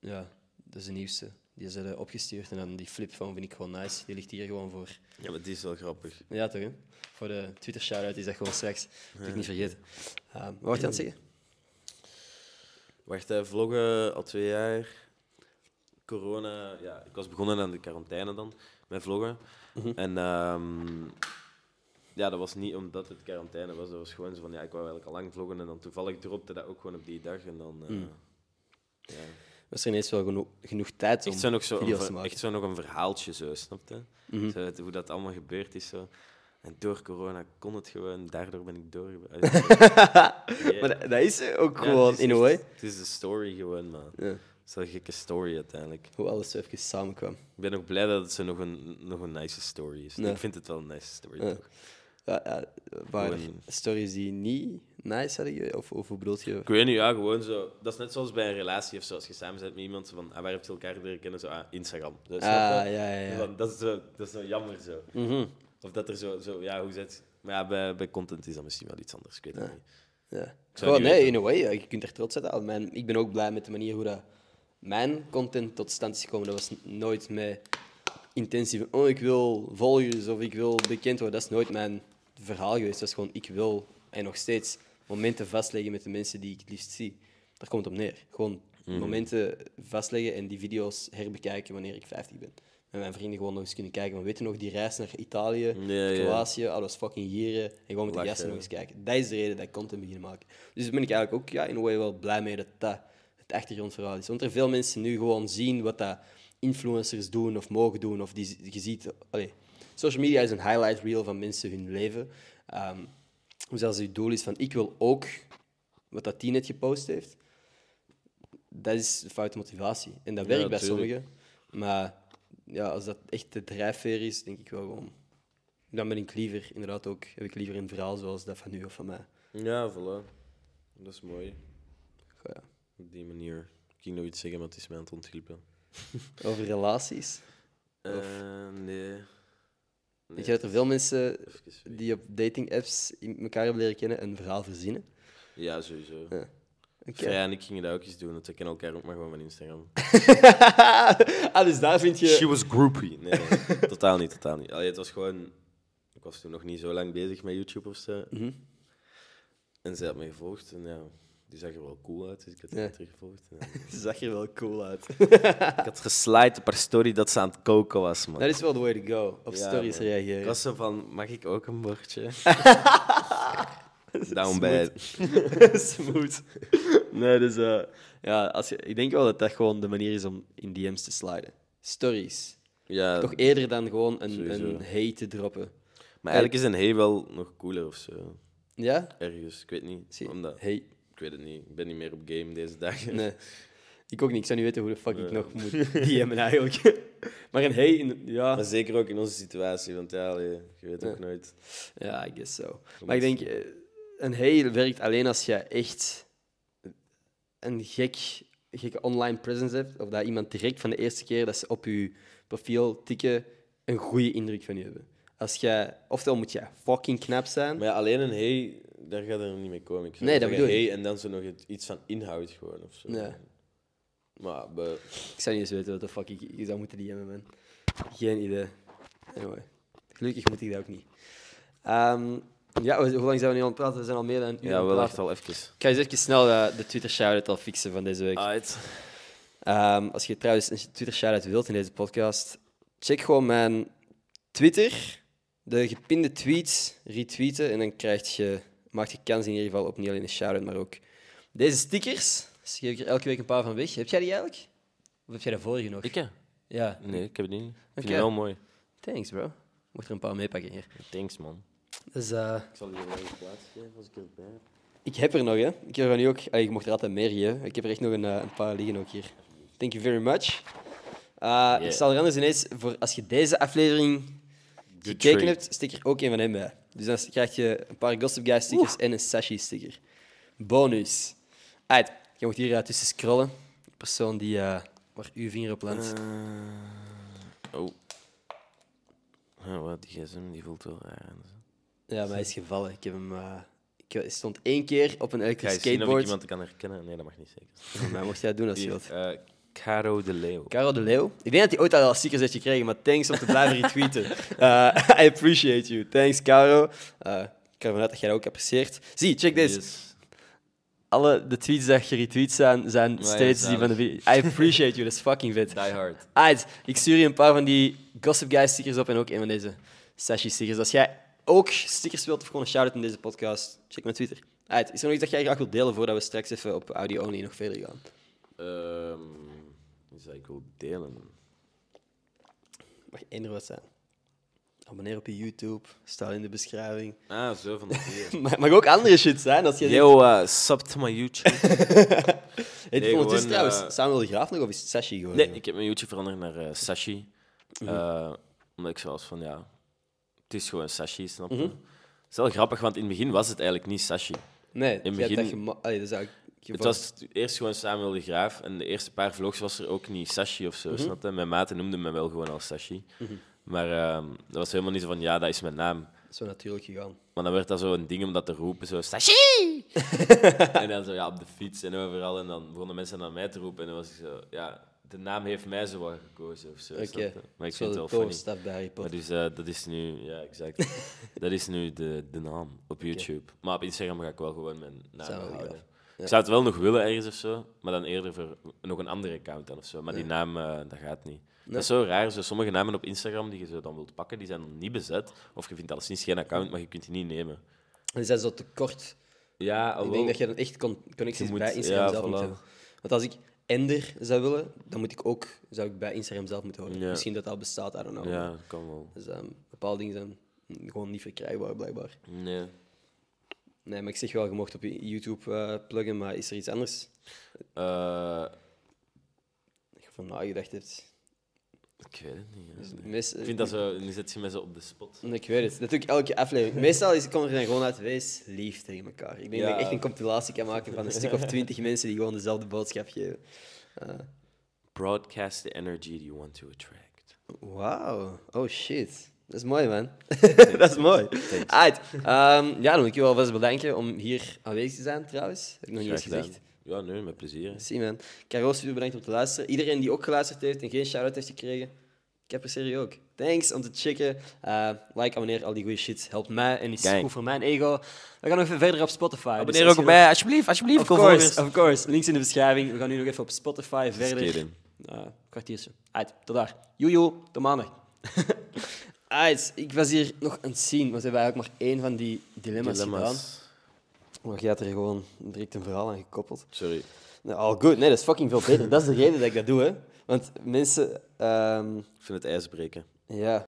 ja, dat is de nieuwste. Die ze hebben opgestuurd en dan die phone vind ik gewoon nice. Die ligt hier gewoon voor. Ja, maar die is wel grappig. Ja, toch? Hè? Voor de Twitter shout-out is dat gewoon straks. Dat ik niet vergeten. Um, wat wacht je aan het zeggen? Wacht, vloggen al twee jaar corona, ja, ik was begonnen aan de quarantaine dan, met vloggen. Mhm. En ehm, ja, dat was niet omdat het quarantaine was, dat was gewoon zo van, ja, ik wou eigenlijk al lang vloggen en dan toevallig dropte dat ook gewoon op die dag. En dan, eh, mhm. ja. Was er ineens wel genoeg tijd om echt zijn ook zo te Echt zo nog een verhaaltje, zo, snapte? Mhm. hoe dat allemaal gebeurd is, zo. En door corona kon het gewoon, daardoor ben ik door. Maar dat, is ook gewoon, in a way. Het is de story gewoon, man is wel een gekke story uiteindelijk. Hoe alles zo even samenkwam. Ik ben ook blij dat het nog een, nog een nice story is. Ik vind het wel een nice story. stories die niet nice hadden? Of, of hoe je? Ik weet niet, ja, gewoon zo. Dat is net zoals bij een relatie of zo. Als je samen zit met iemand, van, ah, waar heb je elkaar leren kennen? Zo, ah, Instagram. ah, ja, ja, ja. dat, is zo, dat is zo jammer zo. Mhm. Of dat er zo, zo ja, hoe zit Maar ja, bij, bij content is dat misschien wel iets anders. Ik weet het ja. niet. Ja. Gewoon, nee, weten. in a way, je kunt er trots zijn. ik ben ook blij met de manier hoe dat mijn content tot stand is gekomen. Dat was nooit mijn intentie van, oh, ik wil volgers of ik wil bekend worden. Dat is nooit mijn verhaal geweest. Dat is gewoon, ik wil en nog steeds momenten vastleggen met de mensen die ik het liefst zie. Daar komt het op neer. Gewoon mhm. momenten vastleggen en die video's herbekijken wanneer ik 50 ben. en mijn vrienden gewoon nog eens kunnen kijken. We weten nog, die reis naar Italië, Kroatië, alles fucking hier. Eh, en gewoon met de gasten nog eens kijken. Dat is de reden dat ik content begin maken. Dus daar ben ik eigenlijk ook ja, in een way wel blij mee dat dat het achtergrondverhaal is. Want er veel mensen nu gewoon zien wat dat influencers doen of mogen doen. Of die, je ziet, allee, social media is een highlight reel van mensen hun leven. Um, dus als je doel is van ik wil ook wat dat die net gepost heeft, dat is een foute motivatie. En dat werkt bij sommigen. Maar ja, als dat echt de drijfveer is, denk ik wel gewoon. Dan ben ik liever, inderdaad ook, heb ik liever een verhaal zoals dat van u of van mij. Ja, voilà. Dat is mooi op die manier. Ik ging nog iets zeggen, maar het is mij aan het Over relaties? Eh, nee. Ik je dat er veel mensen die op dating apps elkaar hebben leren kennen een verhaal verzinnen. Ja, sowieso. Ja. en ik gingen dat ook eens doen, want we kennen elkaar ook maar gewoon van Instagram. ah, dus daar vind je... She was groupie. Nee, totaal niet, totaal niet. Allee, het was gewoon... Ik was toen nog niet zo lang bezig met YouTube of zo. Mhm. En zij had me gevolgd en ja die zag er wel cool uit, dus ik had die ja. teruggevolgd. die zag er wel cool uit. ik had geslide per story dat ze aan het koken was, man. Dat is wel the way to go, op stories reageren. Ik was zo van, mag ik ook een bordje? Down bad. Smooth. nee, dus eh, ja, als je, ik denk wel dat dat gewoon de manier is om in DM's te sliden. Stories. Ja, Toch eerder dan gewoon een, een hey te droppen. Maar eigenlijk is een hey wel nog cooler of zo. Ja? Ergens, ik weet niet. Zie, dat Hey ik weet het niet. Ik ben niet meer op game deze dagen. Nee. Ik ook niet. Ik zou niet weten hoe de fuck ik nog moet DM'en eigenlijk. maar een hey, in, ja. Maar zeker ook in onze situatie, want ja, je weet ook nooit. Ja, I guess so. Maar ik denk, eh, een hey werkt alleen als je echt een gek, gekke online presence hebt, of dat iemand direct van de eerste keer dat ze op je profiel tikken, een goede indruk van je hebben. Als jij, oftewel moet je fucking knap zijn. Maar ja, alleen een hey daar gaat er niet mee komen. Ik nee, dat zeggen, hey, En dan zo nog iets van inhoud gewoon of Ja. Maar... Ik zou niet eens weten wat de fuck ik, zou moeten DM'en, man. Geen idee. Anyway. Gelukkig moet ik dat ook niet. Ehm, ja, hoe lang zijn we nu aan het praten? We zijn al meer dan uur Ja, wel al even. Ik ga eens even snel de, Twitter shout-out al fixen van deze week. Ehm, als je trouwens een Twitter shout wilt in deze podcast, check gewoon mijn Twitter, de gepinde tweets retweeten en dan krijg je maakt je kans in ieder geval op niet alleen een shout-out, maar ook deze stickers. Dus geef ik er elke week een paar van weg. Heb jij die eigenlijk? Of heb jij de vorige nog? Ik heb. Ja. Nee, ik heb die niet. Ik vind die wel mooi. Thanks, bro. Mocht er een paar meepakken hier. Thanks, man. Dus, eh, Ik zal die wel even plaatsgeven als ik erbij heb. Ik heb er nog, hè. Ik heb er nu ook... ik mocht er altijd meer geven. Ik heb er echt nog een, eh, een paar liggen ook hier. Thank you very much. Eh, ik zal er anders ineens voor... Als je deze aflevering gekeken hebt, steek er ook een van hem bij. Dus dan krijg je een paar Gossip Guy stickers en een Sashi sticker. Bonus. Uit, je moet hier eh, tussen scrollen. De persoon die, uh, waar uw vinger op landt. Eh, oh. Wat, die gsm die voelt wel raar Ja, maar hij is gevallen. Ik heb hem... ik stond één keer op een elektrisch skateboard. Ik weet niet of ik iemand kan herkennen? Nee, dat mag niet zeker. Maar mocht jij doen als je wilt. Caro de Leo. Caro de Leo? Ik denk dat hij ooit al stickers heeft gekregen, maar thanks om te blijven retweeten. Uh, I appreciate you. Thanks, Caro. Eh, ik ga ervan uit dat jij dat ook apprecieert. Zie, check deze. Alle de tweets die je retweet zijn, zijn steeds die van de I appreciate you, That's fucking vet. Die hard. Uit, ik stuur je een paar van die Gossip guys stickers op en ook een van deze Sashi stickers. Als jij ook stickers wilt of gewoon een shout-out in deze podcast, check mijn Twitter. Uit, is er nog iets dat jij graag wilt delen voordat we straks even op audio-only nog verder gaan? Um is dat ik wil delen, mag Mag er wat zijn. Abonneer op je YouTube, staat in de beschrijving. Ah, zo van dat Mag, mag ook andere shit zijn. Als je Yo, uh, eh, sub my YouTube. het nee, ondertussen uh, trouwens eh, Samuel Graaf nog, of is het Sashi geworden? Nee, ik heb mijn YouTube veranderd naar eh, Sashi. Mhm. omdat ik zoals van, ja, het is gewoon Sashi, snap je? Mm Het is wel grappig, want in het begin was het eigenlijk niet Sashi. Nee, in het begin... dat, je... Allee, dat is eigenlijk het was eerst gewoon Samuel de Graaf. En de eerste paar vlogs was er ook niet Sashi of zo, mm snap je? Mijn maten noemden me wel gewoon als Sashi. Mhm. Maar ehm, dat was helemaal niet zo van, ja, dat is mijn naam. Zo natuurlijk gegaan. Maar dan werd dat zo een ding om dat te roepen, zo Sashi! en dan zo, ja, op de fiets en overal. En dan begonnen mensen naar mij te roepen. En dan was ik zo, ja, de naam heeft mij zo wat gekozen of zo. Maar ik vind het wel funny. bij Harry Potter. Maar dus eh, dat is nu, ja, exact. dat is nu de, de naam op YouTube. Maar op Instagram ga ik wel gewoon mijn naam Samen ik zou het wel nog willen ergens of zo, maar dan eerder voor nog een andere account dan of zo. Maar die naam, eh, dat gaat niet. Dat is zo raar. Zo, sommige namen op Instagram die je zo dan wilt pakken, die zijn nog niet bezet. Of je vindt alleszins geen account, maar je kunt die niet nemen. Die zijn zo te kort. Ja, Ik oh, denk dat je dan echt connecties moet, bij Instagram zelf moet hebben. Want als ik Ender zou willen, dan moet ik ook zou ik bij Instagram zelf moeten houden. Misschien dat dat bestaat, I don't know. Ja, kan wel. Dus ehm, bepaalde dingen zijn gewoon niet verkrijgbaar, blijkbaar. Nee. Nee, maar ik zeg wel, je mocht op YouTube uh, pluggen, maar is er iets anders? Uh... Je van nagedacht hebt. Ik weet het niet. Dus ik vind dat ze, nu zet je mensen zo op de spot. Nee, ik weet het. Dat doe ik elke aflevering. Meestal is, komt er dan gewoon uit, wees lief tegen elkaar. Ik denk dat ik echt een compilatie kan maken van een stuk of twintig mensen die gewoon dezelfde boodschap geven. Eh. Broadcast the energy you want to attract. Wow. Oh shit. Dat is mooi, man. dat is mooi. Uit. Ehm, ja, dan moet ik je wel vast bedanken om hier aanwezig te zijn, trouwens. Heb ik nog niet eens gezegd. Ja, nee, met plezier. Zie, man. Caro, super bedankt om te luisteren. Iedereen die ook geluisterd heeft en geen shout-out heeft gekregen, ik heb er serie ook. Thanks om te checken. Eh, like, abonneer, al die goede shit. Helpt mij en is goed voor mijn ego. We gaan nog even verder op Spotify. Dus abonneer ook op mij, alsjeblieft. alsjeblieft. Of course, of course. Links in de beschrijving. We gaan nu nog even op Spotify verder. Eh, kwartiertje. Uit, tot daar. Joejoe, tot maandag. Ah, ik was hier nog aan het zien, want we hebben eigenlijk maar één van die dilemma's, gedaan. Maar jij had er gewoon direct een verhaal aan gekoppeld. Sorry. Nou, all good. Nee, dat is fucking veel beter. dat is de reden dat ik dat doe, hè. Want mensen... Ehm, ik vind het breken. ja,